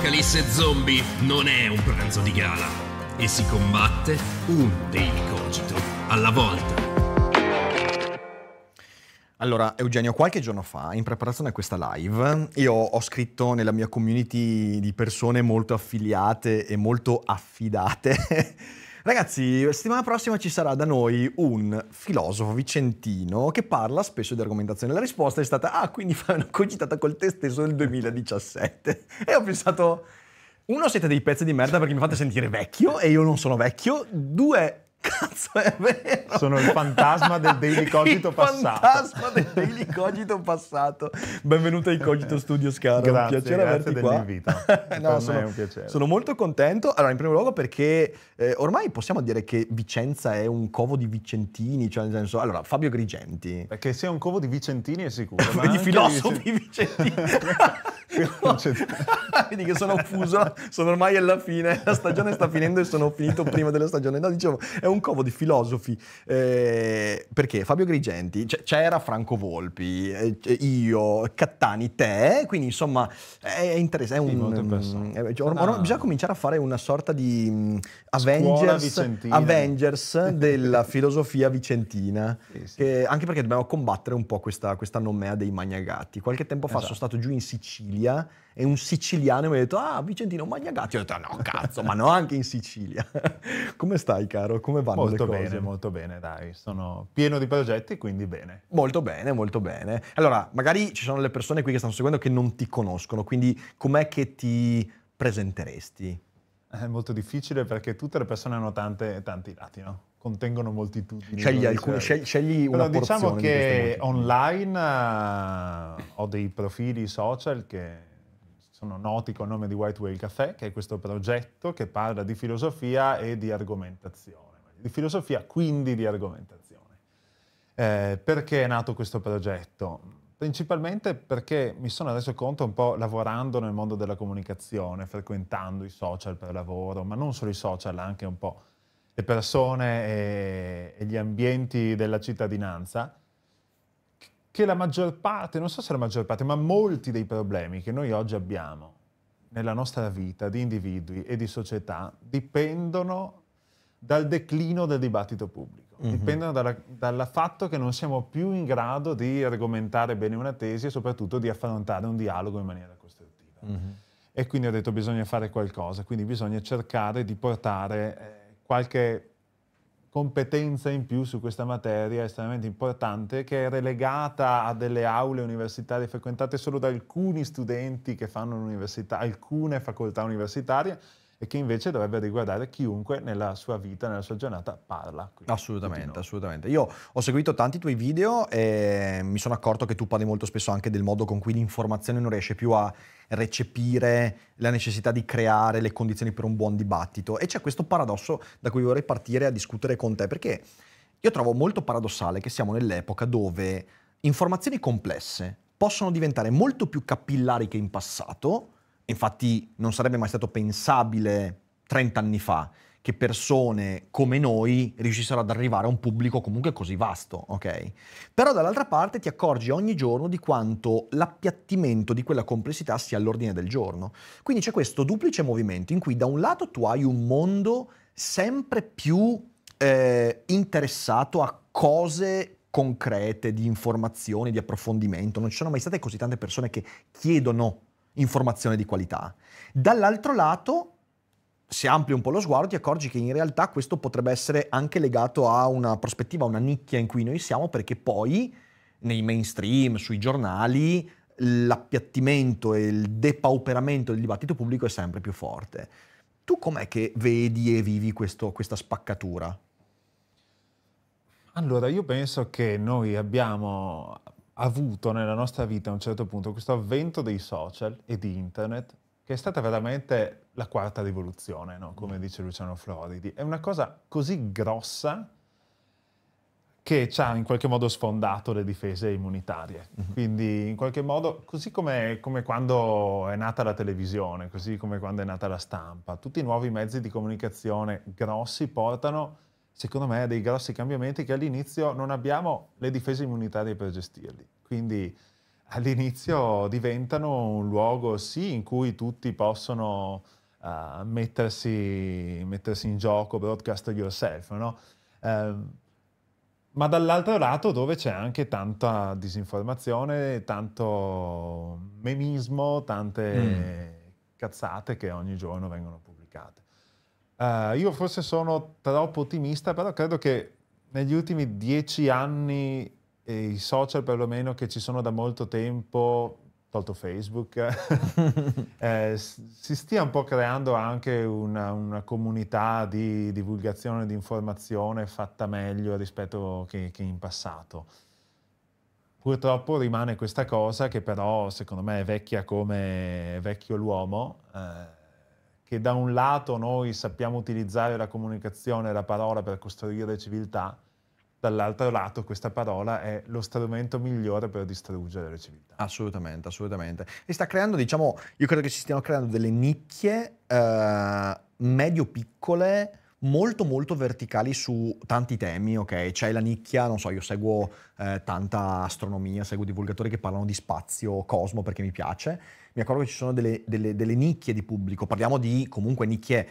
Apocalisse Zombie non è un pranzo di gala e si combatte un daily cogito alla volta. Allora, Eugenio, qualche giorno fa, in preparazione a questa live, io ho scritto nella mia community di persone molto affiliate e molto affidate Ragazzi, la settimana prossima ci sarà da noi un filosofo vicentino che parla spesso di argomentazione. La risposta è stata, ah, quindi fai una cogitata col te stesso del 2017. E ho pensato, uno, siete dei pezzi di merda perché mi fate sentire vecchio e io non sono vecchio. Due, Cazzo, è vero! Sono il fantasma del Daily Cogito il passato. fantasma del Daily Cogito passato. Benvenuto ai Cogito eh, Studio Scaro. Grazie, un piacere grazie averti dell'invito. no, sono, è un piacere. Sono molto contento. Allora, in primo luogo perché eh, ormai possiamo dire che Vicenza è un covo di vicentini, cioè nel senso... Allora, Fabio Grigenti... Perché se è un covo di vicentini è sicuro. ma di filosofi vicentini. Vedi che sono fuso, sono ormai alla fine, la stagione sta finendo e sono finito prima della stagione. No, dicevo, è un covo di filosofi. Eh, perché Fabio Grigenti, cioè, c'era Franco Volpi, eh, io, Cattani, te, quindi insomma è interessante. È un, mm, sì, eh, cioè, ormai, ah. Bisogna cominciare a fare una sorta di mm, Avengers, Avengers della filosofia vicentina, sì, sì. Che, anche perché dobbiamo combattere un po' questa, questa nomea dei magnagatti. Qualche tempo fa esatto. sono stato giù in Sicilia e un siciliano mi ha detto, ah Vicentino, Magnagatti Io ho detto, no cazzo, ma no anche in Sicilia. come stai caro? Come vanno molto le cose? Molto bene, molto bene, dai, sono pieno di progetti, quindi bene. Molto bene, molto bene. Allora, magari ci sono le persone qui che stanno seguendo che non ti conoscono, quindi com'è che ti presenteresti? È molto difficile perché tutte le persone hanno tante, tanti lati, no? Contengono moltitudini. Scegli, alcuni, scegli, scegli una Però diciamo che di online uh, ho dei profili social che sono noti col nome di White Whale Café, che è questo progetto che parla di filosofia e di argomentazione, di filosofia quindi di argomentazione. Eh, perché è nato questo progetto? Principalmente perché mi sono reso conto un po' lavorando nel mondo della comunicazione, frequentando i social per lavoro, ma non solo i social, anche un po' le persone e, e gli ambienti della cittadinanza, che la maggior parte, non so se la maggior parte, ma molti dei problemi che noi oggi abbiamo nella nostra vita di individui e di società dipendono dal declino del dibattito pubblico, mm-hmm. dipendono dal fatto che non siamo più in grado di argomentare bene una tesi e soprattutto di affrontare un dialogo in maniera costruttiva. Mm-hmm. E quindi ho detto bisogna fare qualcosa, quindi bisogna cercare di portare eh, qualche competenza in più su questa materia estremamente importante che è relegata a delle aule universitarie frequentate solo da alcuni studenti che fanno l'università, alcune facoltà universitarie e che invece dovrebbe riguardare chiunque nella sua vita, nella sua giornata parla. Quindi, assolutamente, assolutamente. Io ho seguito tanti tuoi video e mi sono accorto che tu parli molto spesso anche del modo con cui l'informazione non riesce più a recepire la necessità di creare le condizioni per un buon dibattito. E c'è questo paradosso da cui vorrei partire a discutere con te, perché io trovo molto paradossale che siamo nell'epoca dove informazioni complesse possono diventare molto più capillari che in passato, infatti non sarebbe mai stato pensabile 30 anni fa, che persone come noi riuscissero ad arrivare a un pubblico comunque così vasto, ok? Però dall'altra parte ti accorgi ogni giorno di quanto l'appiattimento di quella complessità sia all'ordine del giorno. Quindi c'è questo duplice movimento in cui da un lato tu hai un mondo sempre più eh, interessato a cose concrete, di informazione, di approfondimento. Non ci sono mai state così tante persone che chiedono informazione di qualità. Dall'altro lato se ampli un po' lo sguardo ti accorgi che in realtà questo potrebbe essere anche legato a una prospettiva, a una nicchia in cui noi siamo, perché poi nei mainstream, sui giornali, l'appiattimento e il depauperamento del dibattito pubblico è sempre più forte. Tu com'è che vedi e vivi questo, questa spaccatura? Allora, io penso che noi abbiamo avuto nella nostra vita a un certo punto questo avvento dei social e di internet che è stata veramente la quarta rivoluzione, no? come mm. dice Luciano Floridi. È una cosa così grossa che ci ha in qualche modo sfondato le difese immunitarie. Mm-hmm. Quindi in qualche modo, così come, come quando è nata la televisione, così come quando è nata la stampa, tutti i nuovi mezzi di comunicazione grossi portano, secondo me, a dei grossi cambiamenti che all'inizio non abbiamo le difese immunitarie per gestirli. Quindi all'inizio diventano un luogo, sì, in cui tutti possono uh, mettersi, mettersi, in gioco, broadcast yourself, no? Uh, ma dall'altro lato dove c'è anche tanta disinformazione, tanto memismo, tante mm. cazzate che ogni giorno vengono pubblicate. Uh, io forse sono troppo ottimista, però credo che negli ultimi dieci anni i social perlomeno che ci sono da molto tempo tolto Facebook, eh, si stia un po' creando anche una, una, comunità di divulgazione di informazione fatta meglio rispetto che, che in passato. Purtroppo rimane questa cosa che però secondo me è vecchia come è vecchio l'uomo, eh, che da un lato noi sappiamo utilizzare la comunicazione e la parola per costruire civiltà, dall'altro lato questa parola è lo strumento migliore per distruggere le civiltà. Assolutamente, assolutamente. E sta creando, diciamo, io credo che si stiano creando delle nicchie eh, medio-piccole molto molto verticali su tanti temi, ok? C'è la nicchia, non so, io seguo eh, tanta astronomia, seguo divulgatori che parlano di spazio, cosmo perché mi piace, mi accorgo che ci sono delle, delle, delle nicchie di pubblico, parliamo di comunque nicchie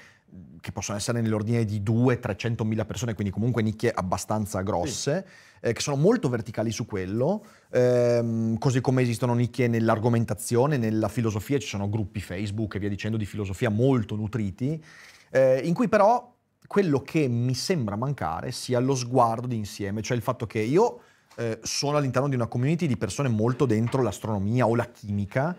che possono essere nell'ordine di 200-300 mila persone, quindi comunque nicchie abbastanza grosse, sì. eh, che sono molto verticali su quello, ehm, così come esistono nicchie nell'argomentazione, nella filosofia, ci sono gruppi Facebook e via dicendo di filosofia molto nutriti, eh, in cui però quello che mi sembra mancare sia lo sguardo d'insieme, cioè il fatto che io eh, sono all'interno di una community di persone molto dentro l'astronomia o la chimica,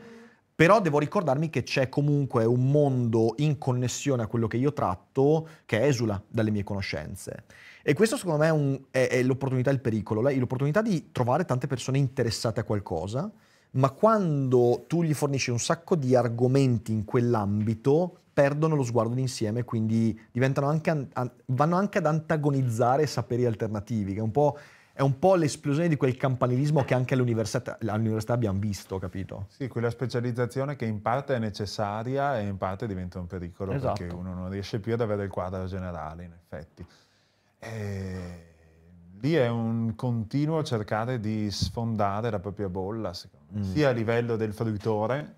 però devo ricordarmi che c'è comunque un mondo in connessione a quello che io tratto che esula dalle mie conoscenze. E questo secondo me è, un, è, è l'opportunità, il pericolo, l'opportunità di trovare tante persone interessate a qualcosa, ma quando tu gli fornisci un sacco di argomenti in quell'ambito, perdono lo sguardo d'insieme, quindi anche an- an- vanno anche ad antagonizzare saperi alternativi, che è un po' è un po' l'esplosione di quel campanilismo che anche all'università, all'università abbiamo visto, capito? Sì, quella specializzazione che in parte è necessaria e in parte diventa un pericolo esatto. perché uno non riesce più ad avere il quadro generale, in effetti. E... Lì è un continuo cercare di sfondare la propria bolla, secondo mm. sia a livello del fruitore,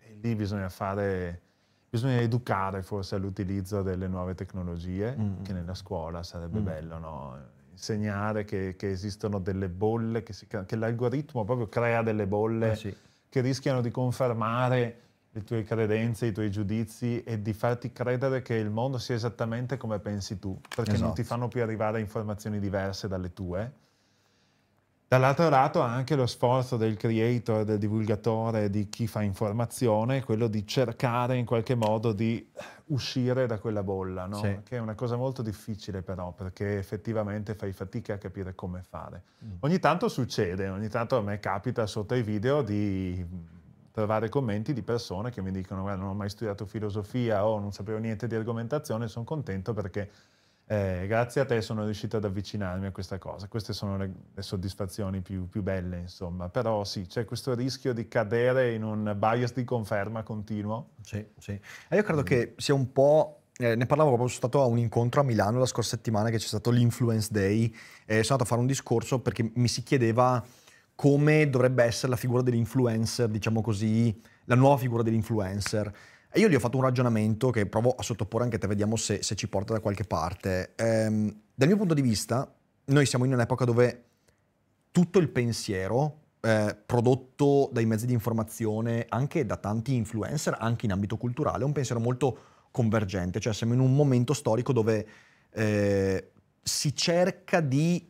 e lì bisogna fare bisogna educare forse all'utilizzo delle nuove tecnologie, mm. che nella scuola sarebbe mm. bello no? segnare che, che esistono delle bolle, che, si, che, l'algoritmo proprio crea delle bolle eh sì. che rischiano di confermare le tue credenze, i tuoi giudizi e di farti credere che il mondo sia esattamente come pensi tu, perché esatto. non ti esatto. fanno più arrivare informazioni diverse dalle tue Dall'altro lato anche lo sforzo del creator, del divulgatore, di chi fa informazione, quello di cercare in qualche modo di uscire da quella bolla, no? sì. che è una cosa molto difficile però, perché effettivamente fai fatica a capire come fare. Mm. Ogni tanto succede, ogni tanto a me capita sotto i video di trovare commenti di persone che mi dicono guarda non ho mai studiato filosofia o non sapevo niente di argomentazione, sono contento perché eh, grazie a te sono riuscito ad avvicinarmi a questa cosa. Queste sono le, le soddisfazioni più, più, belle, insomma. Però sì, c'è questo rischio di cadere in un bias di conferma continuo. Sì, sì. E eh, io credo mm. che sia un po'... Eh, ne parlavo proprio, sono stato a un incontro a Milano la scorsa settimana che c'è stato l'Influence Day. Eh, sono andato a fare un discorso perché mi si chiedeva come dovrebbe essere la figura dell'influencer, diciamo così, la nuova figura dell'influencer. E io gli ho fatto un ragionamento che provo a sottoporre anche a te, vediamo se, se ci porta da qualche parte. Ehm, dal mio punto di vista, noi siamo in un'epoca dove tutto il pensiero eh, prodotto dai mezzi di informazione, anche da tanti influencer, anche in ambito culturale, è un pensiero molto convergente, cioè siamo in un momento storico dove eh, si cerca di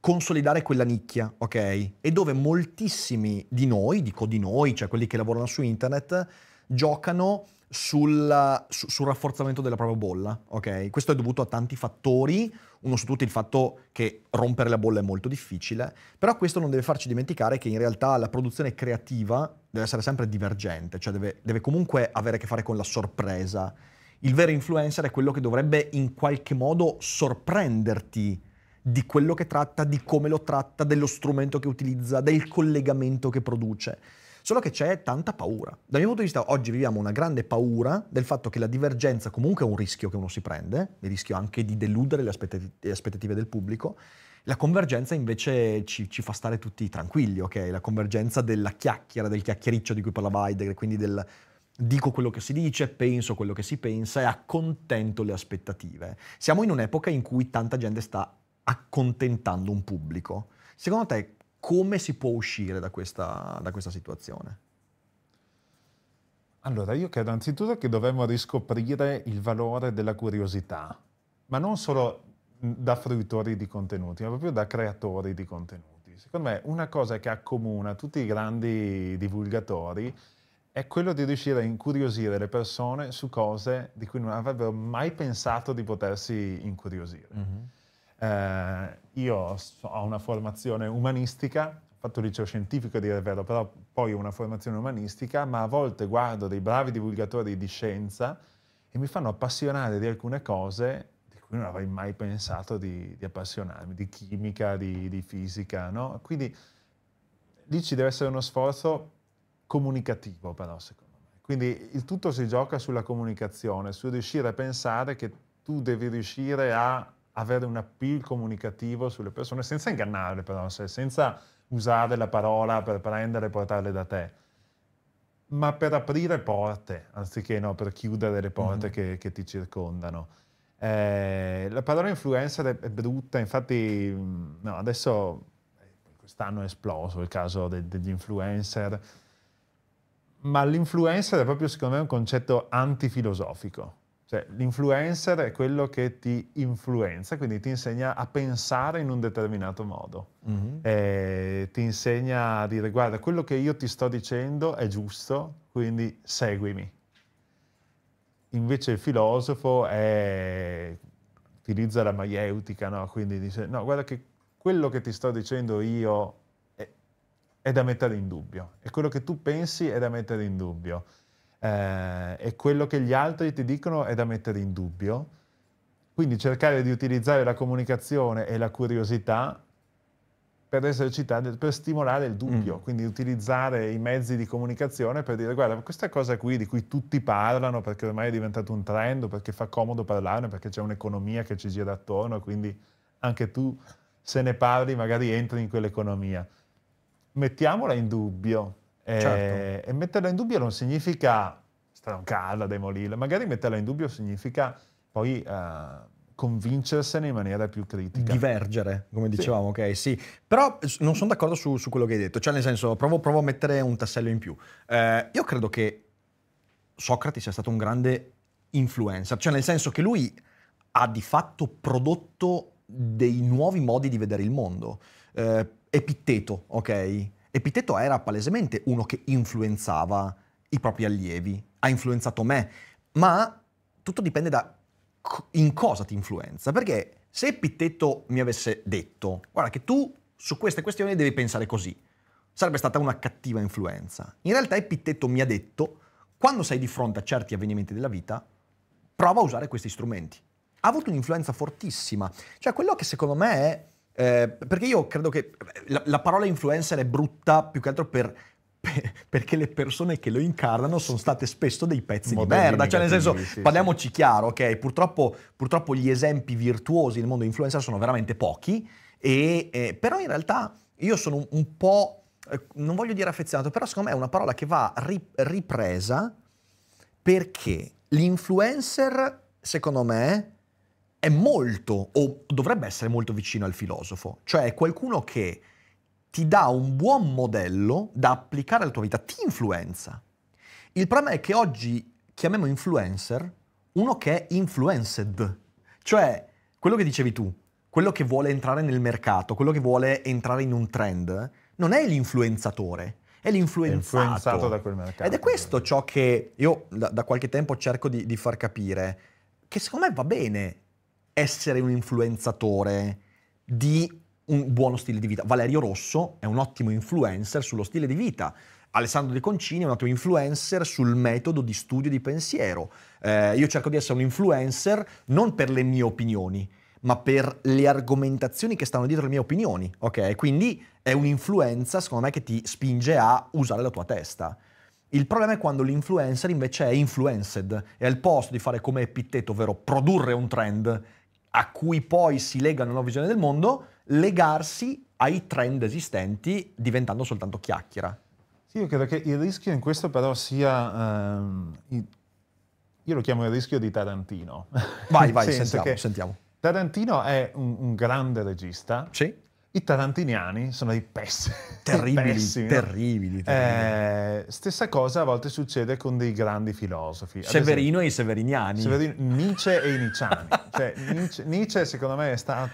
consolidare quella nicchia, ok? E dove moltissimi di noi, dico di noi, cioè quelli che lavorano su internet, giocano sul, sul, rafforzamento della propria bolla, ok? Questo è dovuto a tanti fattori, uno su tutti il fatto che rompere la bolla è molto difficile, però questo non deve farci dimenticare che in realtà la produzione creativa deve essere sempre divergente, cioè deve, deve comunque avere a che fare con la sorpresa. Il vero influencer è quello che dovrebbe in qualche modo sorprenderti di quello che tratta, di come lo tratta, dello strumento che utilizza, del collegamento che produce. Solo che c'è tanta paura. Dal mio punto di vista oggi viviamo una grande paura del fatto che la divergenza comunque è un rischio che uno si prende, il rischio anche di deludere le aspettative del pubblico. La convergenza invece ci, ci, fa stare tutti tranquilli, ok? La convergenza della chiacchiera, del chiacchiericcio di cui parlava Heidegger, quindi del dico quello che si dice, penso quello che si pensa e accontento le aspettative. Siamo in un'epoca in cui tanta gente sta accontentando un pubblico. Secondo te come si può uscire da questa, da questa situazione? Allora, io credo anzitutto che dovremmo riscoprire il valore della curiosità, ma non solo da fruitori di contenuti, ma proprio da creatori di contenuti. Secondo me una cosa che accomuna tutti i grandi divulgatori è quello di riuscire a incuriosire le persone su cose di cui non avrebbero mai pensato di potersi incuriosire. Mm-hmm. Eh, io ho una formazione umanistica, ho fatto liceo scientifico a dire il vero, però poi ho una formazione umanistica, ma a volte guardo dei bravi divulgatori di scienza e mi fanno appassionare di alcune cose di cui non avrei mai pensato di, di appassionarmi, di chimica, di, di fisica, no? Quindi lì ci deve essere uno sforzo comunicativo però, secondo me. Quindi il tutto si gioca sulla comunicazione, su riuscire a pensare che tu devi riuscire a avere un appeal comunicativo sulle persone senza ingannarle però, cioè senza usare la parola per prendere e portarle da te, ma per aprire porte, anziché no, per chiudere le porte mm-hmm. che, che, ti circondano. Eh, la parola influencer è, è brutta, infatti mm, no, adesso eh, quest'anno è esploso il caso de, degli influencer, ma l'influencer è proprio secondo me un concetto antifilosofico cioè, l'influencer è quello che ti influenza, quindi ti insegna a pensare in un determinato modo. Mm-hmm. Eh, ti insegna a dire, guarda, quello che io ti sto dicendo è giusto, quindi seguimi. Invece il filosofo è... utilizza la maieutica, no? quindi dice, no, guarda che quello che ti sto dicendo io è, è da mettere in dubbio, e quello che tu pensi è da mettere in dubbio eh, e quello che gli altri ti dicono è da mettere in dubbio. Quindi cercare di utilizzare la comunicazione e la curiosità per esercitare, per stimolare il dubbio, mm. quindi utilizzare i mezzi di comunicazione per dire guarda questa cosa qui di cui tutti parlano perché ormai è diventato un trend, perché fa comodo parlarne, perché c'è un'economia che ci gira attorno, quindi anche tu se ne parli magari entri in quell'economia. Mettiamola in dubbio, Certo. Eh, e metterla in dubbio non significa stroncarla, demolirla, magari metterla in dubbio significa poi uh, convincersene in maniera più critica. Divergere, come dicevamo, sì. ok, sì. Però non sono d'accordo su, su, quello che hai detto, cioè nel senso, provo, provo a mettere un tassello in più. Eh, io credo che Socrate sia stato un grande influencer, cioè nel senso che lui ha di fatto prodotto dei nuovi modi di vedere il mondo. Eh, Epitteto, ok? Epiteto era palesemente uno che influenzava i propri allievi, ha influenzato me, ma tutto dipende da in cosa ti influenza, perché se Epiteto mi avesse detto guarda che tu su queste questioni devi pensare così, sarebbe stata una cattiva influenza. In realtà Epiteto mi ha detto quando sei di fronte a certi avvenimenti della vita, prova a usare questi strumenti. Ha avuto un'influenza fortissima, cioè quello che secondo me è eh, perché io credo che la, la, parola influencer è brutta più che altro per, per, perché le persone che lo incarnano sono state spesso dei pezzi Modellini di merda. Cioè, nel senso, sì, parliamoci sì. chiaro, ok? Purtroppo, purtroppo, gli esempi virtuosi nel mondo influencer sono veramente pochi, e, eh, però in realtà io sono un, un po', eh, non voglio dire affezionato, però secondo me è una parola che va ripresa perché l'influencer, secondo me, è molto, o dovrebbe essere molto vicino al filosofo, cioè è qualcuno che ti dà un buon modello da applicare alla tua vita, ti influenza. Il problema è che oggi chiamiamo influencer uno che è influenced, cioè quello che dicevi tu, quello che vuole entrare nel mercato, quello che vuole entrare in un trend, non è l'influenzatore, è l'influenzato. È influenzato da quel mercato. Ed è questo ciò che io da, da qualche tempo cerco di, di far capire, che secondo me va bene essere un influenzatore di un buono stile di vita. Valerio Rosso è un ottimo influencer sullo stile di vita. Alessandro De Concini è un ottimo influencer sul metodo di studio di pensiero. Eh, io cerco di essere un influencer non per le mie opinioni, ma per le argomentazioni che stanno dietro le mie opinioni, ok? Quindi è un'influenza, secondo me, che ti spinge a usare la tua testa. Il problema è quando l'influencer invece è influenced e al posto di fare come epitteto, ovvero produrre un trend, a cui poi si lega una nuova visione del mondo, legarsi ai trend esistenti diventando soltanto chiacchiera. Sì, io credo che il rischio in questo però sia... Ehm, io lo chiamo il rischio di Tarantino. Vai, vai, sentiamo, sentiamo. Tarantino è un, un grande regista. Sì i tarantiniani sono dei pessimi. Terribili, pessimi, terribili. terribili. Eh, stessa cosa a volte succede con dei grandi filosofi. Ad Severino esempio, e i Severiniani. Severino, Nietzsche e i Nicciani. cioè, Nietzsche, Nietzsche, secondo me, sta...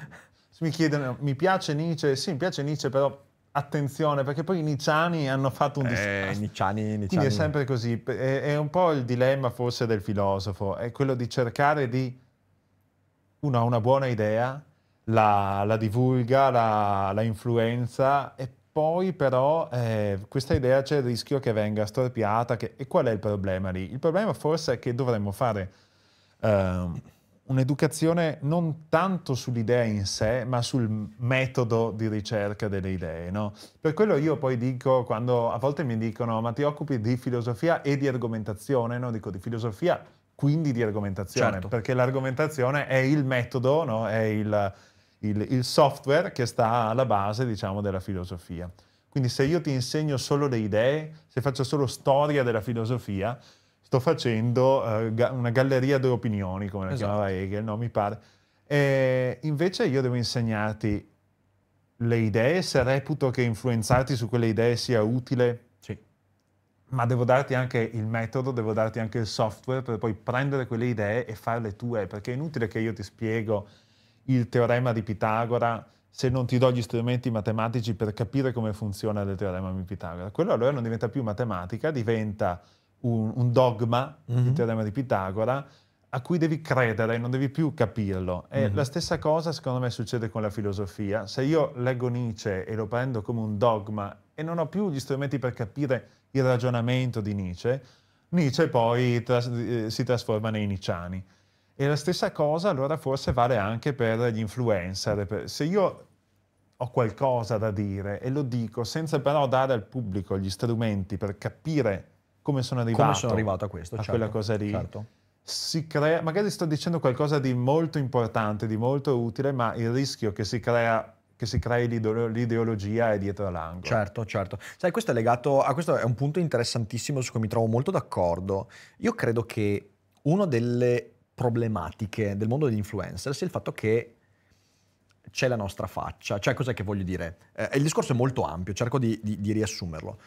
Mi chiedono, mi piace Nietzsche? Sì, mi piace Nietzsche, però attenzione, perché poi i Nicciani hanno fatto un disastro. Eh, Nietzscheani, Nietzscheani. Quindi è sempre così. È, è un po' il dilemma forse del filosofo, è quello di cercare di... Uno ha una buona idea, la, la divulga, la, la, influenza e poi però eh, questa idea c'è il rischio che venga storpiata che, e qual è il problema lì? Il problema forse è che dovremmo fare eh, un'educazione non tanto sull'idea in sé ma sul metodo di ricerca delle idee. No? Per quello io poi dico quando a volte mi dicono ma ti occupi di filosofia e di argomentazione, no? dico di filosofia quindi di argomentazione, certo. perché l'argomentazione è il metodo, no? è il il, il software che sta alla base diciamo, della filosofia. Quindi se io ti insegno solo le idee, se faccio solo storia della filosofia, sto facendo eh, una galleria di opinioni, come la esatto. chiamava Hegel, no? mi pare. E invece io devo insegnarti le idee, se reputo che influenzarti su quelle idee sia utile, sì. ma devo darti anche il metodo, devo darti anche il software per poi prendere quelle idee e farle tue, perché è inutile che io ti spiego il teorema di Pitagora se non ti do gli strumenti matematici per capire come funziona il teorema di Pitagora. Quello allora non diventa più matematica, diventa un, un dogma, mm-hmm. il mhm. teorema di Pitagora, a cui devi credere, non devi più capirlo. E mm-hmm. la stessa cosa secondo me succede con la filosofia. Se io leggo Nietzsche e lo prendo come un dogma e non ho più gli strumenti per capire il ragionamento di Nietzsche, Nietzsche poi tras- eh, si trasforma nei nicciani. E la stessa cosa allora forse vale anche per gli influencer. Se io ho qualcosa da dire e lo dico senza però dare al pubblico gli strumenti per capire come sono arrivato, come sono arrivato a, questo, a certo, quella cosa lì, certo. crea, magari sto dicendo qualcosa di molto importante, di molto utile, ma il rischio che si crea che si crei l'ideologia è dietro l'angolo. Certo, certo. Sai, questo è legato a questo è un punto interessantissimo su cui mi trovo molto d'accordo. Io credo che uno delle problematiche del mondo degli influencer sia il fatto che c'è la nostra faccia. Cioè, cos'è che voglio dire? Eh, il discorso è molto ampio, cerco di, di, di riassumerlo.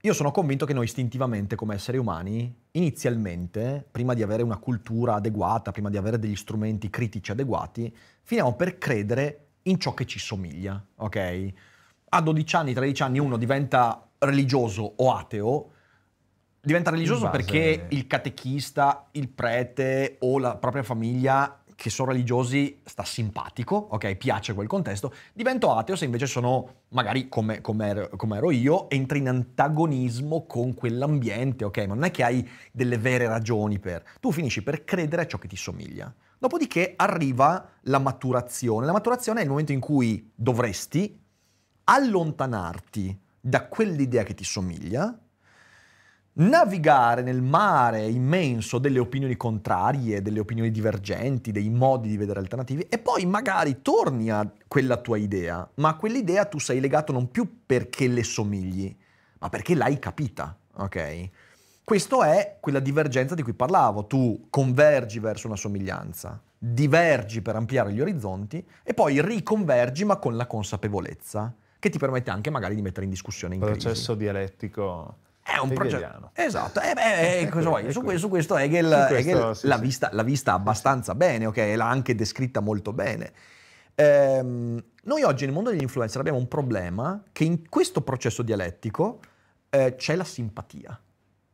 Io sono convinto che noi istintivamente, come esseri umani, inizialmente, prima di avere una cultura adeguata, prima di avere degli strumenti critici adeguati, finiamo per credere in ciò che ci somiglia, ok? A 12 anni, 13 anni uno diventa religioso o ateo, Diventa religioso perché il catechista, il prete o la propria famiglia che sono religiosi sta simpatico, ok, piace quel contesto, divento ateo se invece sono magari come, come, ero, come ero io, entri in antagonismo con quell'ambiente, ok, ma non è che hai delle vere ragioni per... Tu finisci per credere a ciò che ti somiglia. Dopodiché arriva la maturazione. La maturazione è il momento in cui dovresti allontanarti da quell'idea che ti somiglia Navigare nel mare immenso delle opinioni contrarie, delle opinioni divergenti, dei modi di vedere alternativi e poi magari torni a quella tua idea, ma a quell'idea tu sei legato non più perché le somigli, ma perché l'hai capita, ok? Questo è quella divergenza di cui parlavo, tu convergi verso una somiglianza, divergi per ampliare gli orizzonti e poi riconvergi ma con la consapevolezza che ti permette anche magari di mettere in discussione in processo crisi. dialettico è un Hegeliano. progetto. Esatto, eh beh, eh, ecco vuoi, su, ecco su, questo Hegel, su questo, Hegel sì, l'ha, sì. Vista, l'ha, Vista, abbastanza bene, ok? l'ha anche descritta molto bene. Ehm, noi oggi nel mondo degli influencer abbiamo un problema che in questo processo dialettico eh, c'è la simpatia.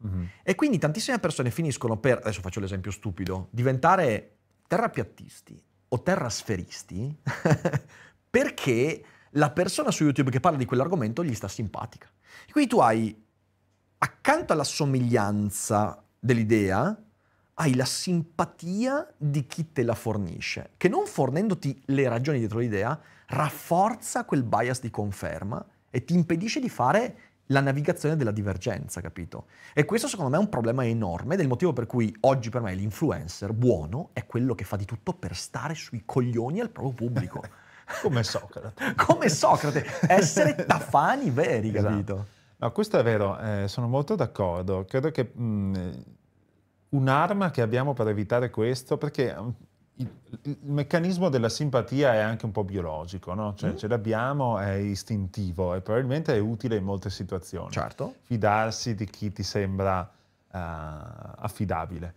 Mm-hmm. E quindi tantissime persone finiscono per, adesso faccio l'esempio stupido, diventare terrapiattisti o terrasferisti perché la persona su YouTube che parla di quell'argomento gli sta simpatica. E quindi tu hai accanto alla somiglianza dell'idea, hai la simpatia di chi te la fornisce, che non fornendoti le ragioni dietro l'idea, rafforza quel bias di conferma e ti impedisce di fare la navigazione della divergenza, capito? E questo secondo me è un problema enorme del motivo per cui oggi per me l'influencer buono è quello che fa di tutto per stare sui coglioni al proprio pubblico. Come Socrate. Come Socrate, essere tafani veri, esatto. capito? No, questo è vero, eh, sono molto d'accordo. Credo che mm, un'arma che abbiamo per evitare questo, perché mm, il, il, meccanismo della simpatia è anche un po' biologico, no? cioè mm. ce l'abbiamo, è istintivo e probabilmente è utile in molte situazioni. Certo. Fidarsi di chi ti sembra uh, affidabile.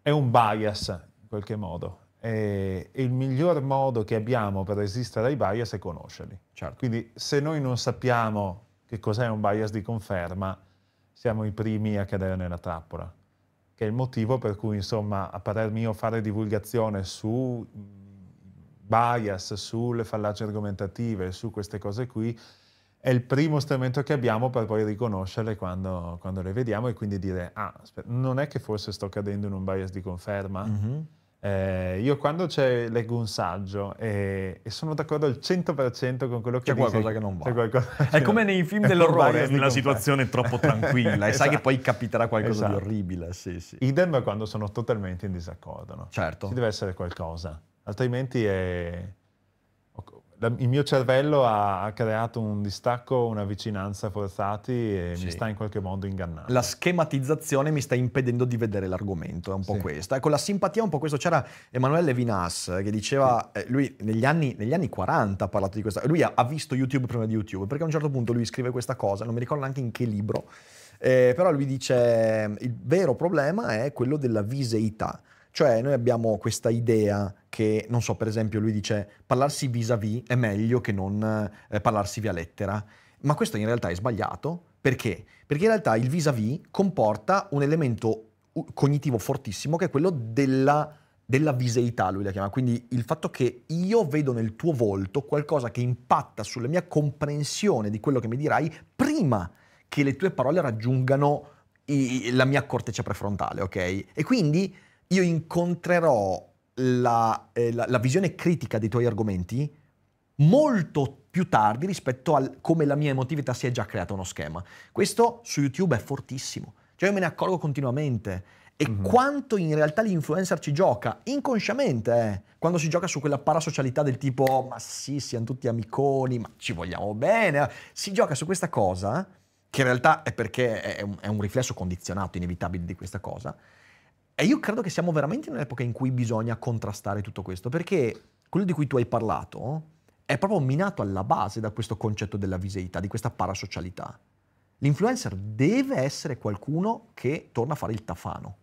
È un bias in qualche modo e, e, il miglior modo che abbiamo per resistere ai bias è conoscerli. Certo. Quindi se noi non sappiamo che cos'è un bias di conferma? Siamo i primi a cadere nella trappola, che è il motivo per cui, insomma, a parer mio, fare divulgazione su mm, bias, sulle fallacie argomentative, su queste cose qui, è il primo strumento che abbiamo per poi riconoscerle quando, quando le vediamo e quindi dire, ah, aspetta, non è che forse sto cadendo in un bias di conferma? Mm-hmm. Eh, io quando leggo un saggio e, e sono d'accordo al 100% con quello che c'è qualcosa che non va. Qualcosa, è come nei film dell'orrore, una situazione troppo tranquilla esatto. e sai che esatto. poi capiterà qualcosa esatto. di orribile. Sì, sì. Idem quando sono totalmente in disaccordo. No? Certo. Ci deve essere qualcosa, altrimenti è il mio cervello ha creato un distacco, una vicinanza forzati e sì. mi sta in qualche modo ingannando. La schematizzazione mi sta impedendo di vedere l'argomento, è un po' sì. questo. Ecco, la simpatia è un po' questo. C'era Emanuele Levinas che diceva, sì. Eh, lui negli anni, negli anni, 40 ha parlato di questa, lui ha, ha visto YouTube prima di YouTube, perché a un certo punto lui scrive questa cosa, non mi ricordo neanche in che libro, eh, però lui dice il vero problema è quello della viseità cioè noi abbiamo questa idea che, non so, per esempio lui dice parlarsi vis-à-vis è meglio che non eh, parlarsi via lettera, ma questo in realtà è sbagliato. Perché? Perché in realtà il vis-à-vis comporta un elemento cognitivo fortissimo che è quello della, della viseità, lui la chiama, quindi il fatto che io vedo nel tuo volto qualcosa che impatta sulla mia comprensione di quello che mi dirai prima che le tue parole raggiungano i, la mia corteccia prefrontale, ok? E quindi io incontrerò la, eh, la, la visione critica dei tuoi argomenti molto più tardi rispetto a come la mia emotività si è già creata uno schema. Questo su YouTube è fortissimo, cioè io me ne accorgo continuamente. E mm-hmm. quanto in realtà l'influencer ci gioca, inconsciamente, eh, quando si gioca su quella parasocialità del tipo, oh, ma sì, siamo tutti amiconi, ma ci vogliamo bene, eh, si gioca su questa cosa, che in realtà è perché è un, è un riflesso condizionato, inevitabile di questa cosa, e io credo che siamo veramente in un'epoca in cui bisogna contrastare tutto questo, perché quello di cui tu hai parlato è proprio minato alla base da questo concetto della viseità, di questa parasocialità. L'influencer deve essere qualcuno che torna a fare il tafano.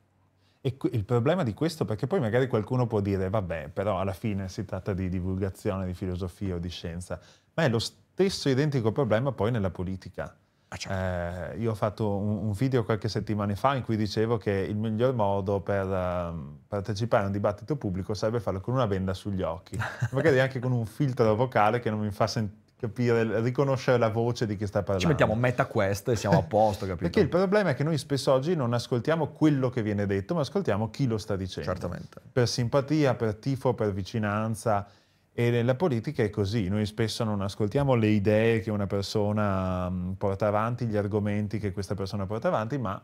E il problema di questo, perché poi magari qualcuno può dire, vabbè, però alla fine si tratta di divulgazione, di filosofia o di scienza, ma è lo stesso identico problema poi nella politica. Ah, certo. Eh, io ho fatto un, un, video qualche settimana fa in cui dicevo che il miglior modo per um, partecipare a un dibattito pubblico sarebbe farlo con una benda sugli occhi, magari anche con un filtro vocale che non mi fa capire, riconoscere la voce di chi sta parlando. Ci mettiamo meta quest e siamo a posto, capito? Perché il problema è che noi spesso oggi non ascoltiamo quello che viene detto, ma ascoltiamo chi lo sta dicendo. Certamente. Per simpatia, per tifo, per vicinanza e nella politica è così, noi spesso non ascoltiamo le idee che una persona mm, porta avanti, gli argomenti che questa persona porta avanti, ma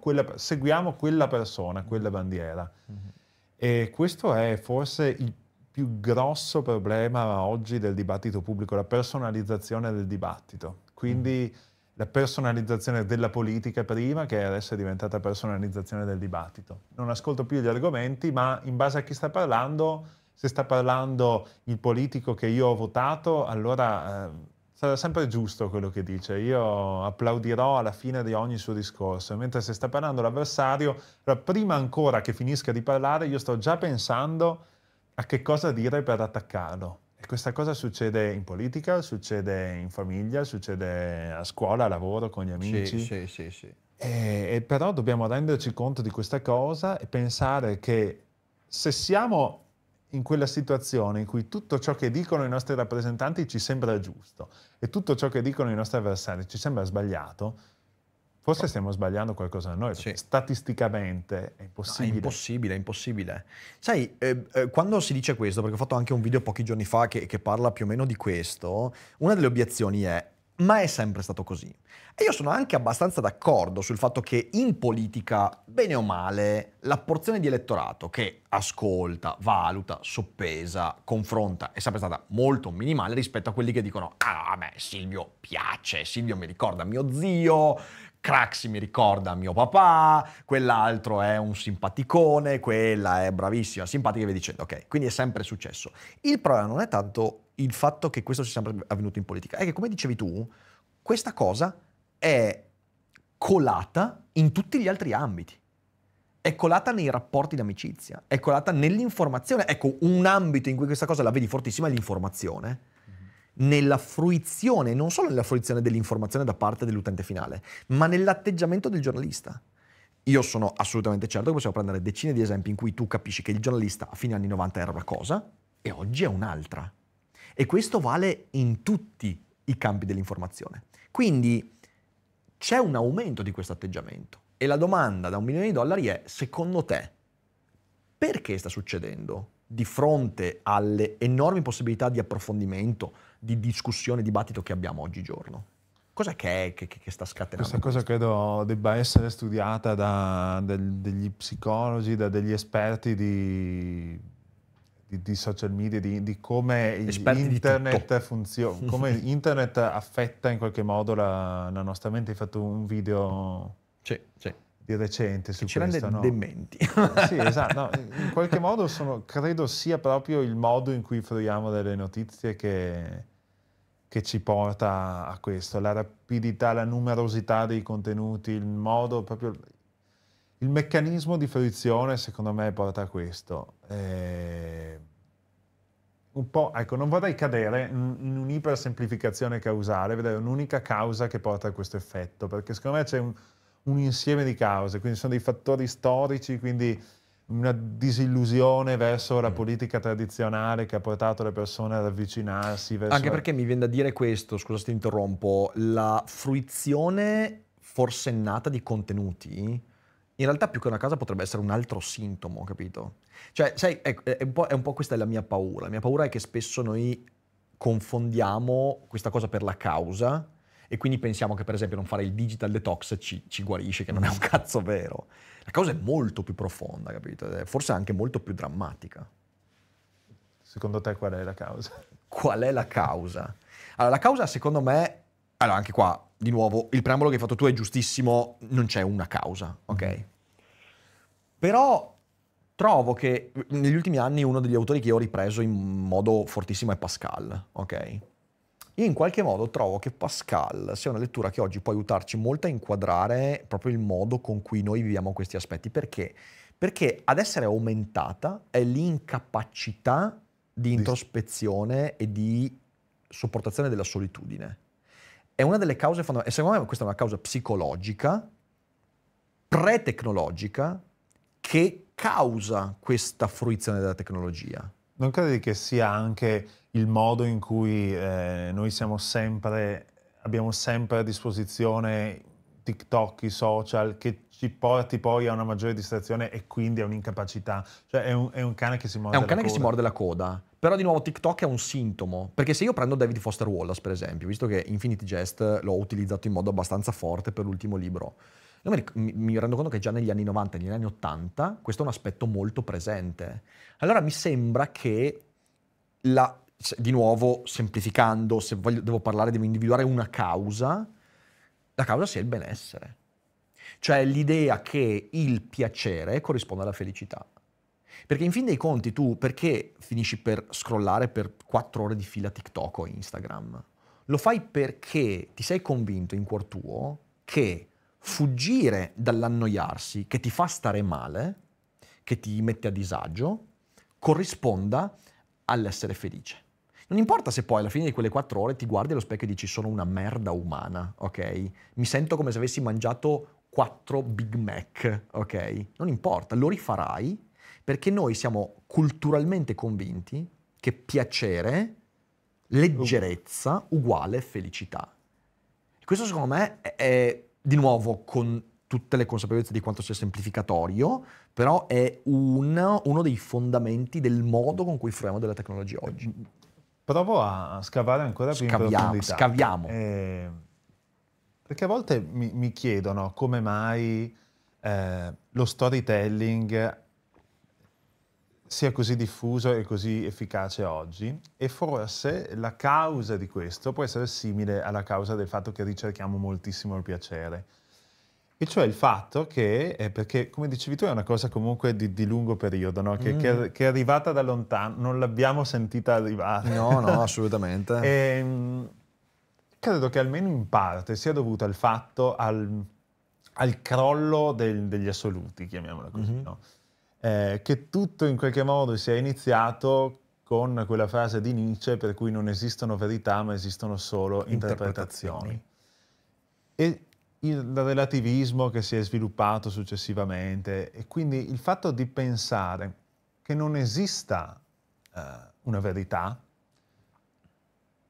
quella, seguiamo quella persona, quella bandiera. Mm-hmm. E questo è forse il più grosso problema oggi del dibattito pubblico, la personalizzazione del dibattito. Quindi mm-hmm. la personalizzazione della politica prima, che adesso è diventata personalizzazione del dibattito. Non ascolto più gli argomenti, ma in base a chi sta parlando se sta parlando il politico che io ho votato, allora eh, sarà sempre giusto quello che dice. Io applaudirò alla fine di ogni suo discorso, mentre se sta parlando l'avversario, allora prima ancora che finisca di parlare, io sto già pensando a che cosa dire per attaccarlo. E questa cosa succede in politica, succede in famiglia, succede a scuola, a lavoro, con gli amici. Sì, sì, sì. sì. E, e però dobbiamo renderci conto di questa cosa e pensare che se siamo in quella situazione in cui tutto ciò che dicono i nostri rappresentanti ci sembra giusto e tutto ciò che dicono i nostri avversari ci sembra sbagliato, Forse stiamo sbagliando qualcosa da noi, sì. statisticamente è impossibile. No, è impossibile, è impossibile. Sai, eh, eh, quando si dice questo, perché ho fatto anche un video pochi giorni fa che, che parla più o meno di questo, una delle obiezioni è ma è sempre stato così. E io sono anche abbastanza d'accordo sul fatto che in politica, bene o male, la porzione di elettorato che ascolta, valuta, soppesa, confronta è sempre stata molto minimale rispetto a quelli che dicono ah a me Silvio piace, Silvio mi ricorda mio zio, Craxi mi ricorda mio papà, quell'altro è un simpaticone, quella è bravissima, simpatica e via dicendo. Ok, quindi è sempre successo. Il problema non è tanto il fatto che questo sia sempre avvenuto in politica è che, come dicevi tu, questa cosa è colata in tutti gli altri ambiti. È colata nei rapporti d'amicizia, è colata nell'informazione. Ecco, un ambito in cui questa cosa la vedi fortissima è l'informazione. Mm-hmm. Nella fruizione, non solo nella fruizione dell'informazione da parte dell'utente finale, ma nell'atteggiamento del giornalista. Io sono assolutamente certo che possiamo prendere decine di esempi in cui tu capisci che il giornalista a fine anni 90 era una cosa e oggi è un'altra. E questo vale in tutti i campi dell'informazione. Quindi c'è un aumento di questo atteggiamento. E la domanda da un milione di dollari è, secondo te, perché sta succedendo di fronte alle enormi possibilità di approfondimento, di discussione, dibattito che abbiamo oggigiorno? Cos'è che, è, che, che, sta scatenando? Questa cosa credo debba essere studiata da del, degli psicologi, da degli esperti di di, di social media, di, di come, internet funziona, come internet affetta in qualche modo la, la nostra mente. Hai fatto un video sì, sì. di recente su che ci questo. Rende no? dementi. Eh, sì, esatto. No, in qualche modo sono, credo sia proprio il modo in cui fruiamo delle notizie che, che ci porta a questo, la rapidità, la numerosità dei contenuti, il modo proprio il meccanismo di fruizione secondo me porta a questo. Eh, un po', ecco, non vorrei cadere in un'ipersemplificazione causale, vedere un'unica causa che porta a questo effetto, perché secondo me c'è un, un insieme di cause, quindi sono dei fattori storici, quindi una disillusione verso la mm. politica tradizionale che ha portato le persone ad avvicinarsi. Anche perché mi viene da dire questo, scusa se ti interrompo, la fruizione forsennata di contenuti in realtà più che una cosa potrebbe essere un altro sintomo, capito? Cioè, sai, è, è, un è, un po', questa la mia paura. La mia paura è che spesso noi confondiamo questa cosa per la causa e quindi pensiamo che per esempio non fare il digital detox ci, ci guarisce, che non è un mm. cazzo vero. La causa è molto più profonda, capito? forse anche molto più drammatica. Secondo te qual è la causa? Qual è la causa? Allora, la causa secondo me allora, anche qua, di nuovo, il preambolo che hai fatto tu è giustissimo, non c'è una causa, ok? Mm-hmm. Però trovo che negli ultimi anni uno degli autori che io ho ripreso in modo fortissimo è Pascal, ok? Io in qualche modo trovo che Pascal sia una lettura che oggi può aiutarci molto a inquadrare proprio il modo con cui noi viviamo questi aspetti. Perché? Perché ad essere aumentata è l'incapacità di introspezione e di sopportazione della solitudine è una delle cause fondamentali, secondo me questa è una causa psicologica, pre-tecnologica, che causa questa fruizione della tecnologia. Non credi che sia anche il modo in cui eh, noi siamo sempre, abbiamo sempre a disposizione TikTok, i social, che ci porti poi a una maggiore distrazione e quindi a un'incapacità. Cioè è un, è un, cane che si morde la coda. È un cane che si morde la coda. Però di nuovo TikTok è un sintomo, perché se io prendo David Foster Wallace per esempio, visto che Infinity Jest l'ho utilizzato in modo abbastanza forte per l'ultimo libro, io mi, mi, rendo conto che già negli anni 90 e negli anni 80 questo è un aspetto molto presente. Allora mi sembra che la, di nuovo semplificando, se voglio, devo parlare, devo individuare una causa, la causa sia il benessere. Cioè l'idea che il piacere corrisponde alla felicità. Perché in fin dei conti tu perché finisci per scrollare per quattro ore di fila TikTok o Instagram? Lo fai perché ti sei convinto in cuor tuo che fuggire dall'annoiarsi che ti fa stare male, che ti mette a disagio, corrisponda all'essere felice. Non importa se poi alla fine di quelle quattro ore ti guardi allo specchio e dici sono una merda umana, ok? Mi sento come se avessi mangiato quattro Big Mac, ok? Non importa, lo rifarai perché noi siamo culturalmente convinti che piacere, leggerezza uguale felicità. E questo secondo me è, è di nuovo con tutte le consapevolezze di quanto sia semplificatorio, però è un, uno dei fondamenti del modo con cui fruiamo della tecnologia oggi. Provo a scavare ancora più in profondità. Scaviamo. Eh, perché a volte mi, mi chiedono come mai eh, lo storytelling sia così diffuso e così efficace oggi e forse la causa di questo può essere simile alla causa del fatto che ricerchiamo moltissimo il piacere. E cioè il fatto che, eh, perché come dicevi tu è una cosa comunque di, di lungo periodo, no? che, mm. che, che, è arrivata da lontano, non l'abbiamo sentita arrivare. No, no, assolutamente. e, ehm, credo che almeno in parte sia dovuta al fatto, al, al crollo del, degli assoluti, chiamiamola così, mm -hmm. no? eh, che tutto in qualche modo sia iniziato con quella frase di Nietzsche per cui non esistono verità ma esistono solo interpretazioni. interpretazioni. E il relativismo che si è sviluppato successivamente e quindi il fatto di pensare che non esista eh, una verità,